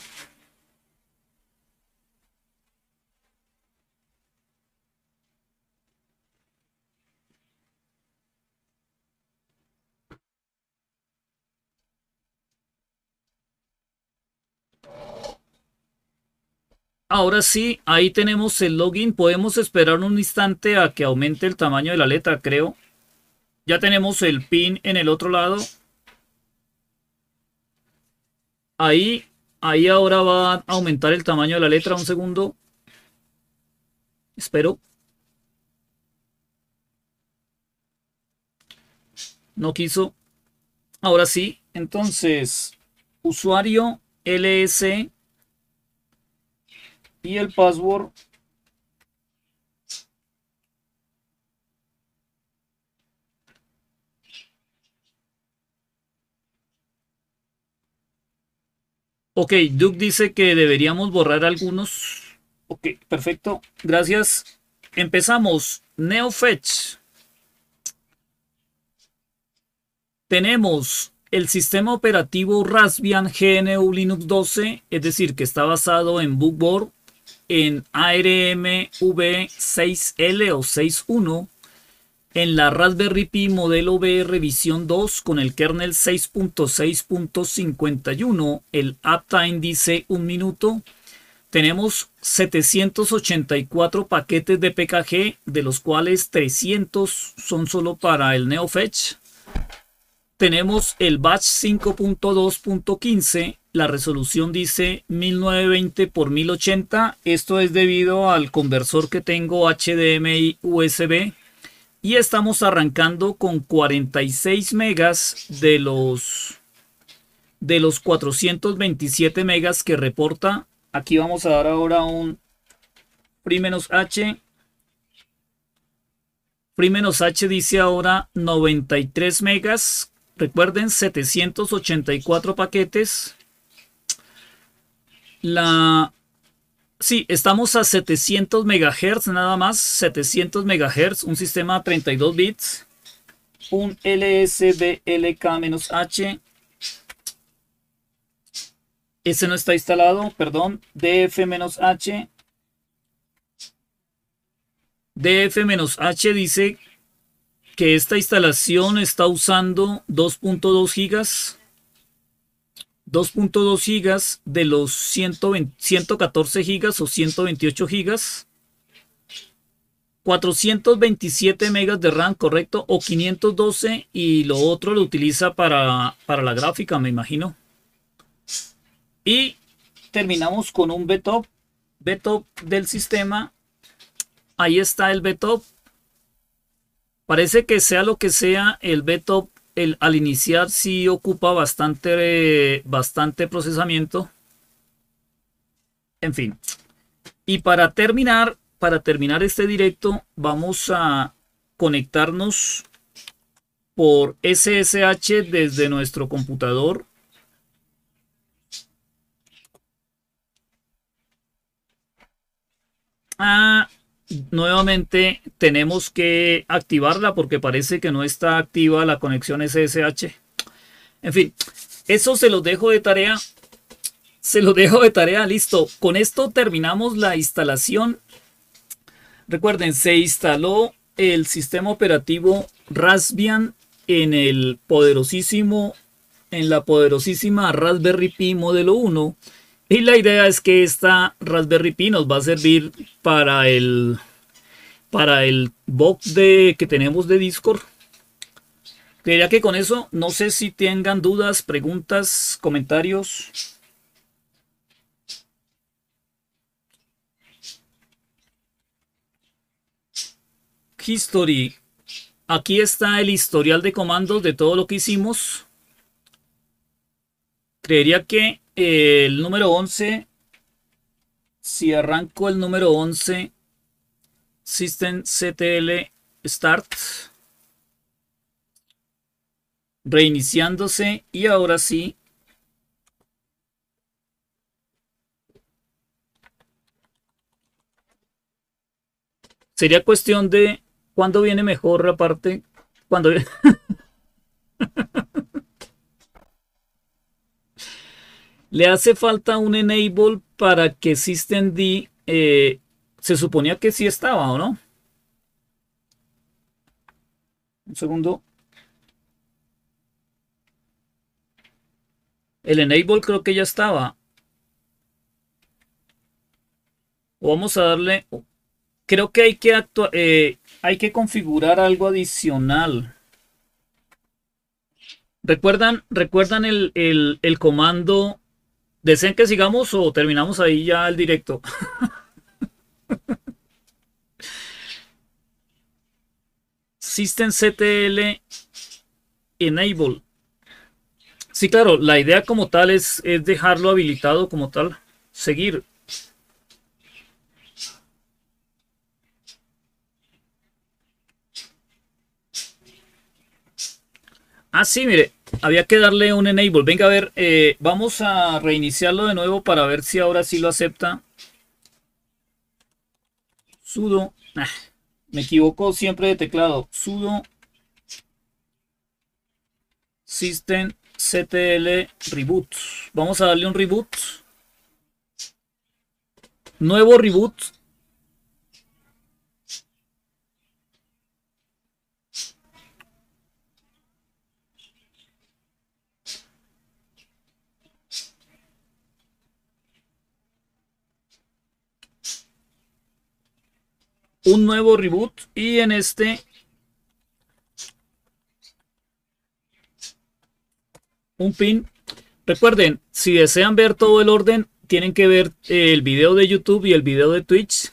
Ahora sí, ahí tenemos el login. Podemos esperar un instante a que aumente el tamaño de la letra, creo. Ya tenemos el pin en el otro lado. Ahí, ahí ahora va a aumentar el tamaño de la letra. Un segundo. Espero. No quiso. Ahora sí. Entonces, usuario ls y el password Ok, Duke dice que deberíamos borrar algunos. Ok, perfecto. Gracias. Empezamos. NeoFetch. Tenemos el sistema operativo Raspbian GNU Linux 12, es decir, que está basado en Bookboard, en ARMv6L o 6.1 en la Raspberry Pi modelo B revisión 2 con el kernel 6.6.51, el uptime dice un minuto. Tenemos 784 paquetes de PKG, de los cuales 300 son solo para el NeoFetch. Tenemos el batch 5.2.15, la resolución dice 1920 x 1080. Esto es debido al conversor que tengo HDMI USB y estamos arrancando con 46 megas de los de los 427 megas que reporta aquí vamos a dar ahora un pri h pri h dice ahora 93 megas recuerden 784 paquetes la Sí, estamos a 700 MHz, nada más, 700 MHz, un sistema a 32 bits, un LSBLK-H. Ese no está instalado, perdón, DF-H. DF-H dice que esta instalación está usando 2.2 GB, 2.2 gigas de los 114 gigas o 128 gigas. 427 megas de RAM, correcto, o 512 y lo otro lo utiliza para, la gráfica, me imagino. Y terminamos con un BTOP, BTOP del sistema. Ahí está el top. Parece que sea lo que sea, el top al iniciar sí ocupa bastante, bastante procesamiento. En fin. Y para terminar, para terminar este directo, vamos a conectarnos por SSH desde nuestro computador. Ah nuevamente tenemos que activarla porque parece que no está activa la conexión SSH. En fin, eso se los dejo de tarea. Se los dejo de tarea, listo. Con esto terminamos la instalación. Recuerden, se instaló el sistema operativo Raspbian en el poderosísimo en la poderosísima Raspberry Pi modelo 1 y la idea es que esta Raspberry Pi nos va a servir para el, para el box de, que tenemos de Discord. Creería que con eso, no sé si tengan dudas, preguntas, comentarios. History. Aquí está el historial de comandos de todo lo que hicimos. Creería que el número 11, si arranco el número 11, System CTL Start, reiniciándose y ahora sí. Sería cuestión de cuándo viene mejor la parte, cuando Le hace falta un enable para que systemd eh, se suponía que sí estaba, ¿o no? Un segundo. El enable creo que ya estaba. Vamos a darle... Creo que hay que eh, hay que configurar algo adicional. ¿Recuerdan, recuerdan el, el comando ¿Desean que sigamos o terminamos ahí ya el directo? System CTL Enable. Sí, claro, la idea como tal es, es dejarlo habilitado como tal. Seguir. Ah, sí, mire, había que darle un enable. Venga, a ver, eh, vamos a reiniciarlo de nuevo para ver si ahora sí lo acepta. Sudo. me equivoco siempre de teclado. Sudo. System Reboot. Vamos a darle un reboot. Nuevo reboot un nuevo reboot y en este un pin. Recuerden, si desean ver todo el orden, tienen que ver eh, el video de YouTube y el video de Twitch.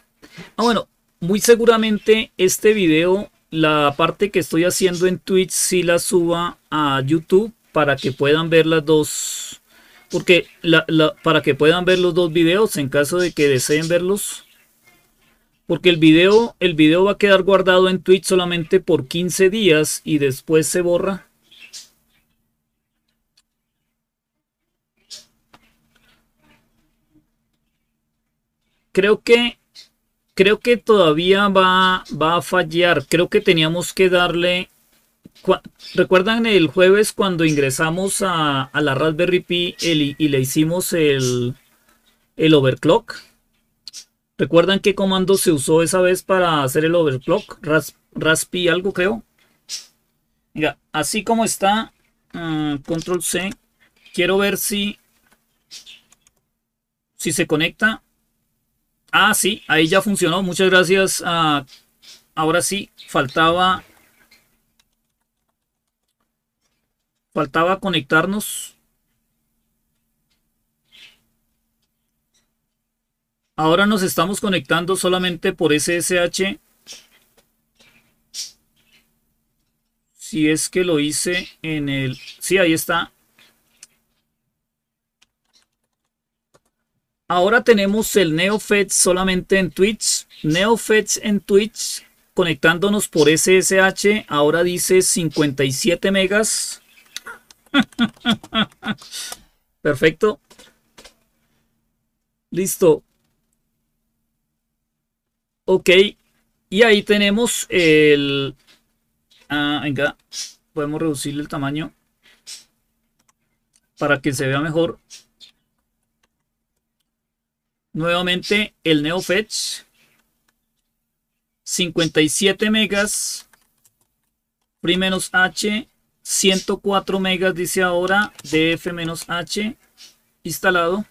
Ah, bueno, muy seguramente este video, la parte que estoy haciendo en Twitch, sí la suba a YouTube para que puedan ver las dos. Porque para que puedan ver los dos videos en caso de que deseen verlos. Porque el video, el video va a quedar guardado en Twitch solamente por 15 días y después se borra. Creo que creo que todavía va, va a fallar. Creo que teníamos que darle. ¿Recuerdan el jueves cuando ingresamos a, la Raspberry Pi y le hicimos el, el overclock? ¿Recuerdan qué comando se usó esa vez para hacer el overclock? raspi algo creo. Mira, así como está, ah, control C, quiero ver si, si se conecta. Ah, sí, ahí ya funcionó. Muchas gracias. Ah, ahora sí, faltaba, faltaba conectarnos. Ahora nos estamos conectando solamente por SSH. Si es que lo hice en el... Sí, ahí está. Ahora tenemos el NeoFetch solamente en Twitch. NeoFetch en Twitch conectándonos por SSH. Ahora dice 57 megas. Perfecto. Listo. Ok, y ahí tenemos el... Ah, venga, podemos reducirle el tamaño para que se vea mejor. Nuevamente el NeoFetch. 57 megas. Free H. 104 megas dice ahora. DF H. Instalado.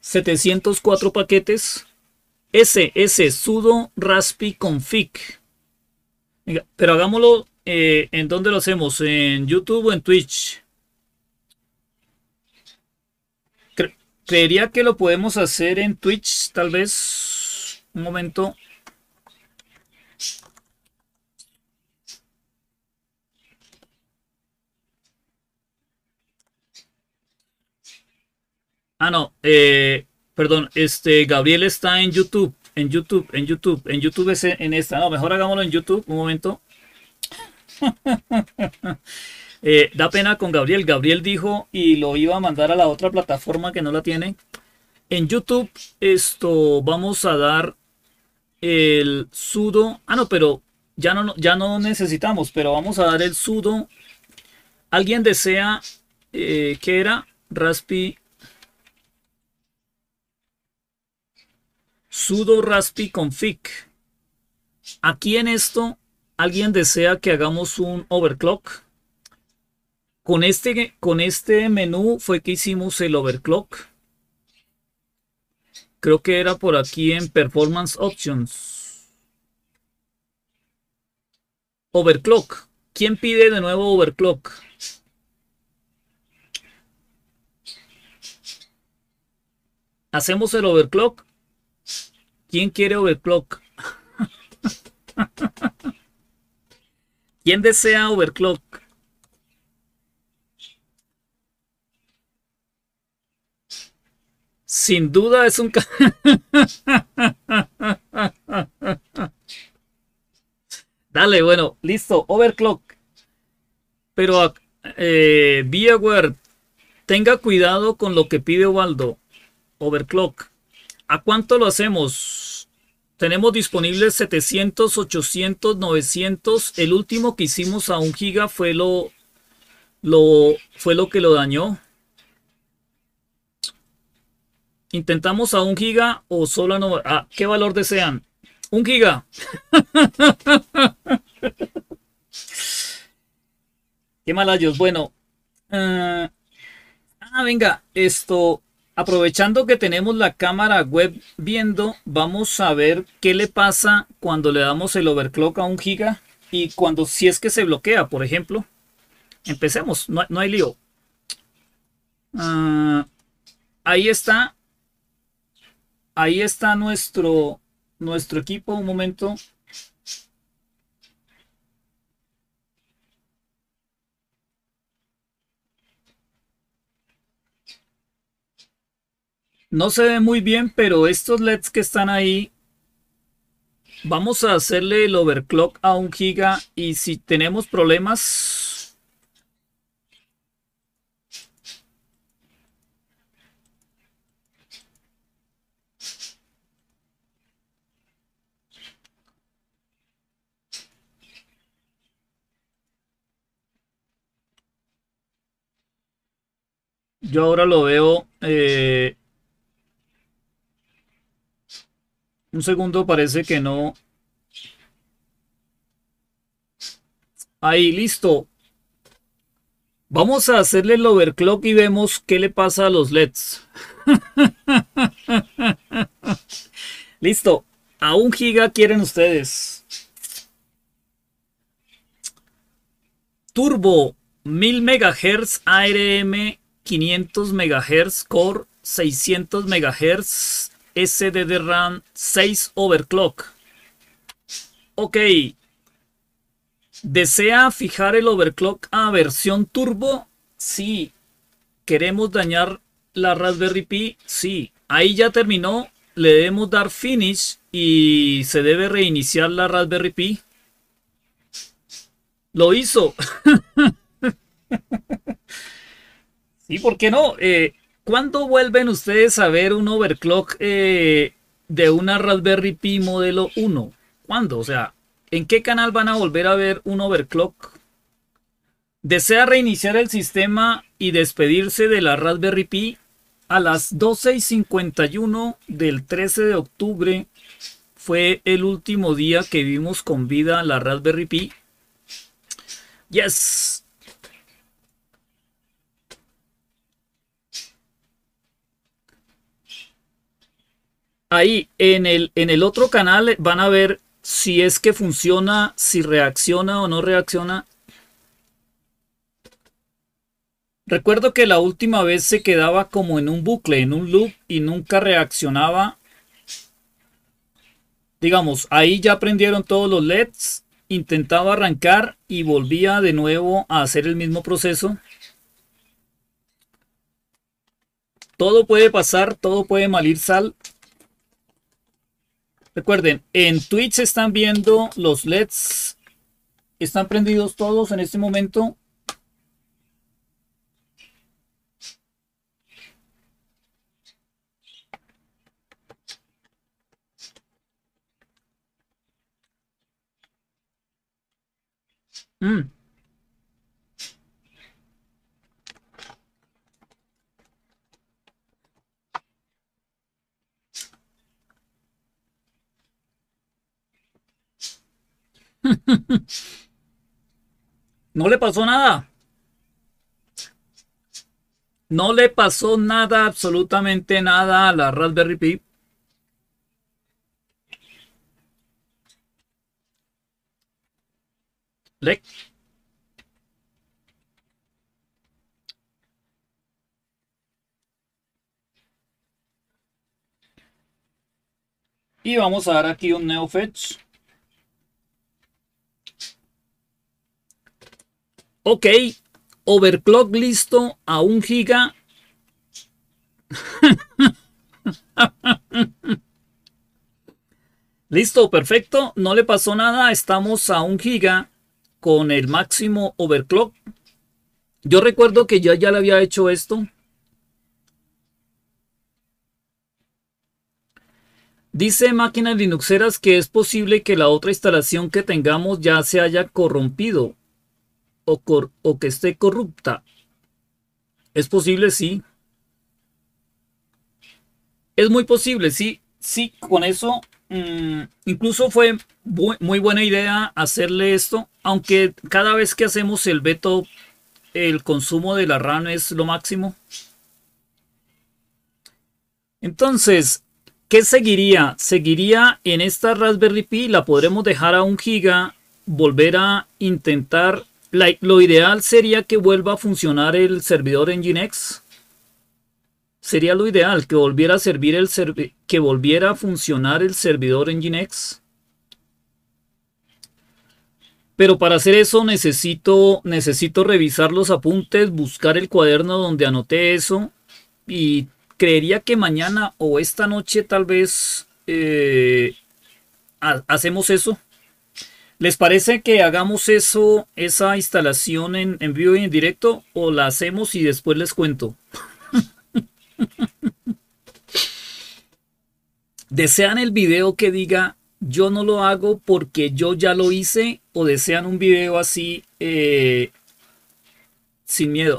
704 paquetes. S, sudo raspi config. Venga, pero hagámoslo, eh, ¿en dónde lo hacemos? ¿En YouTube o en Twitch? creería que lo podemos hacer en Twitch, tal vez. Un momento. Ah, no. Eh, Perdón, este Gabriel está en YouTube, en YouTube, en YouTube, en YouTube es en esta. No, mejor hagámoslo en YouTube, un momento. Eh, da pena con Gabriel. Gabriel dijo y lo iba a mandar a la otra plataforma que no la tiene. En YouTube, esto vamos a dar el sudo. Ah, no, pero ya no, ya no necesitamos, pero vamos a dar el sudo. ¿Alguien desea eh, que era? Raspi sudo raspi config. Aquí en esto, alguien desea que hagamos un overclock. Con este, con este menú fue que hicimos el overclock. Creo que era por aquí en Performance Options. Overclock. ¿Quién pide de nuevo overclock? Hacemos el overclock ¿Quién quiere overclock? ¿Quién desea overclock? Sin duda es un... Dale, bueno, listo, overclock. Pero eh, tenga cuidado con lo que pide Waldo. Overclock. ¿A cuánto lo hacemos? Tenemos disponibles 700, 800, 900. El último que hicimos a un giga fue lo, lo, fue lo que lo dañó. Intentamos a un giga o solo a... No, ah, ¿Qué valor desean? Un giga. Qué malayos. Bueno. Eh, ah, venga. Esto. Aprovechando que tenemos la cámara web viendo, vamos a ver qué le pasa cuando le damos el overclock a un giga y cuando si es que se bloquea, por ejemplo. Empecemos, no, hay lío. Ah, ahí está. Ahí está nuestro, nuestro equipo. Un momento. No se ve muy bien, pero estos LEDs que están ahí, vamos a hacerle el overclock a un giga y si tenemos problemas... Yo ahora lo veo eh, Un segundo, parece que no. Ahí, listo. Vamos a hacerle el overclock y vemos qué le pasa a los LEDs. listo. A un giga quieren ustedes. Turbo 1000 MHz ARM 500 MHz Core 600 MHz SDD RAM 6 overclock. Ok. ¿Desea fijar el overclock a versión turbo? Sí. ¿Queremos dañar la Raspberry Pi? Sí. Ahí ya terminó. Le debemos dar finish y se debe reiniciar la Raspberry Pi. Lo hizo. sí, ¿por qué no? Eh, ¿Cuándo vuelven ustedes a ver un overclock eh, de una Raspberry Pi modelo 1? ¿Cuándo? O sea, ¿en qué canal van a volver a ver un overclock? Desea reiniciar el sistema y despedirse de la Raspberry Pi a las 12 y 51 del 13 de octubre. Fue el último día que vimos con vida la Raspberry Pi. Yes, Ahí en el, en el otro canal eh, van a ver si es que funciona, si reacciona o no reacciona. Recuerdo que la última vez se quedaba como en un bucle, en un loop y nunca reaccionaba. Digamos, ahí ya prendieron todos los LEDs, intentaba arrancar y volvía de nuevo a hacer el mismo proceso. Todo puede pasar, todo puede malir sal, Recuerden, en Twitch están viendo los LEDs. ¿Están prendidos todos en este momento? Mm. no le pasó nada. No le pasó nada, absolutamente nada a la Raspberry Pi. Lec. Y vamos a dar aquí un NeoFetch. Ok, overclock listo a un giga. listo, perfecto. No le pasó nada. Estamos a un giga con el máximo overclock. Yo recuerdo que ya, ya le había hecho esto. Dice máquinas linuxeras que es posible que la otra instalación que tengamos ya se haya corrompido o, que esté corrupta. ¿Es posible? Sí. Es muy posible, sí. Sí, con eso mm, incluso fue muy buena idea hacerle esto, aunque cada vez que hacemos el veto, el consumo de la RAM es lo máximo. Entonces, ¿qué seguiría? Seguiría en esta Raspberry Pi, la podremos dejar a un giga, volver a intentar lo ideal sería que vuelva a funcionar el servidor Nginx. Sería lo ideal que volviera a servir el que volviera a funcionar el servidor Nginx. Pero para hacer eso necesito, necesito revisar los apuntes, buscar el cuaderno donde anoté eso y creería que mañana o esta noche tal vez eh, hacemos eso. ¿Les parece que hagamos eso, esa instalación en, vivo y en directo o la hacemos y después les cuento? ¿Desean el video que diga yo no lo hago porque yo ya lo hice o desean un video así eh, sin miedo?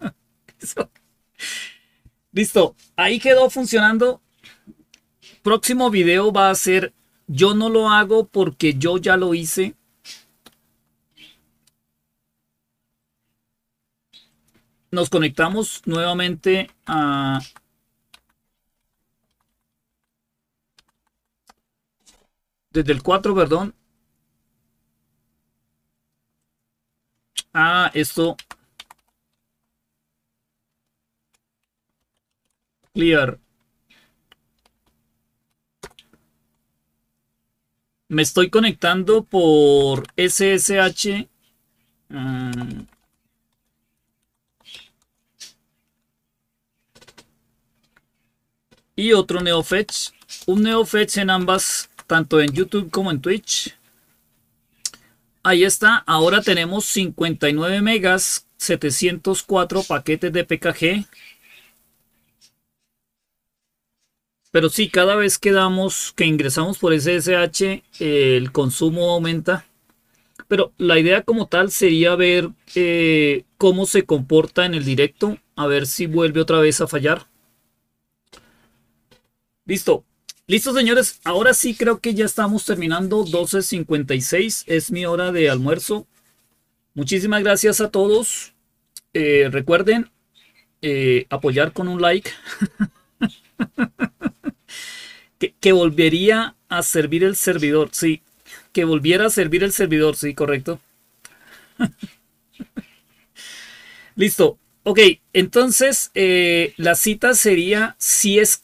Listo, ahí quedó funcionando. Próximo video va a ser yo no lo hago porque yo ya lo hice. Nos conectamos nuevamente a... Desde el 4, perdón. Ah, esto. Clear. Me estoy conectando por SSH. Ah, y otro NeoFetch. Un NeoFetch en ambas, tanto en YouTube como en Twitch. Ahí está. Ahora tenemos 59 megas, 704 paquetes de PKG. Pero sí, cada vez que damos, que ingresamos por SSH, eh, el consumo aumenta. Pero la idea como tal sería ver eh, cómo se comporta en el directo, a ver si vuelve otra vez a fallar. Listo. Listo, señores. Ahora sí creo que ya estamos terminando. 12.56 es mi hora de almuerzo. Muchísimas gracias a todos. Eh, recuerden apoyar con un like. que, volvería a servir el servidor, sí. Que volviera a servir el servidor, sí, correcto. Listo. Ok, entonces eh, la cita sería si es...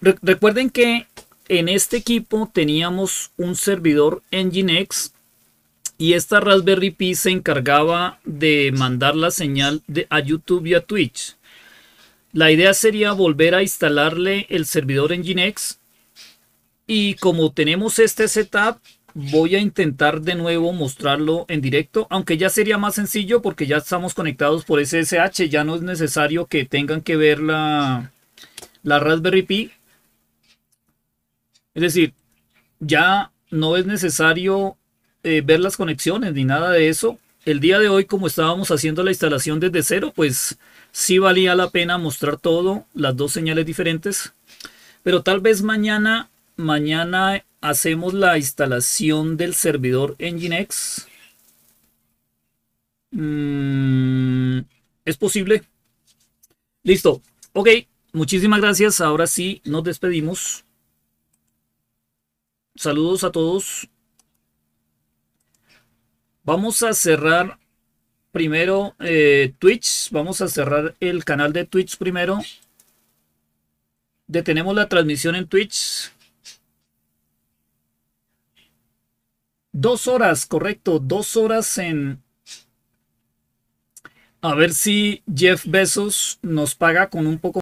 recuerden que en este equipo teníamos un servidor Nginx y esta Raspberry Pi se encargaba de mandar la señal de, a YouTube y a Twitch. La idea sería volver a instalarle el servidor en Nginx. Y como tenemos este setup, voy a intentar de nuevo mostrarlo en directo, aunque ya sería más sencillo porque ya estamos conectados por SSH, ya no es necesario que tengan que ver la, Raspberry Pi. Es decir, ya no es necesario eh, ver las conexiones ni nada de eso. El día de hoy, como estábamos haciendo la instalación desde cero, pues si valía la pena mostrar todo, las dos señales diferentes, pero tal vez mañana, mañana hacemos la instalación del servidor Nginx. Mm, es posible. Listo. Ok, muchísimas gracias. Ahora sí, nos despedimos. Saludos a todos. Vamos a cerrar primero eh, Twitch. Vamos a cerrar el canal de Twitch primero. Detenemos la transmisión en Twitch. Dos horas, correcto. Dos horas en... A ver si Jeff Bezos nos paga con un poco...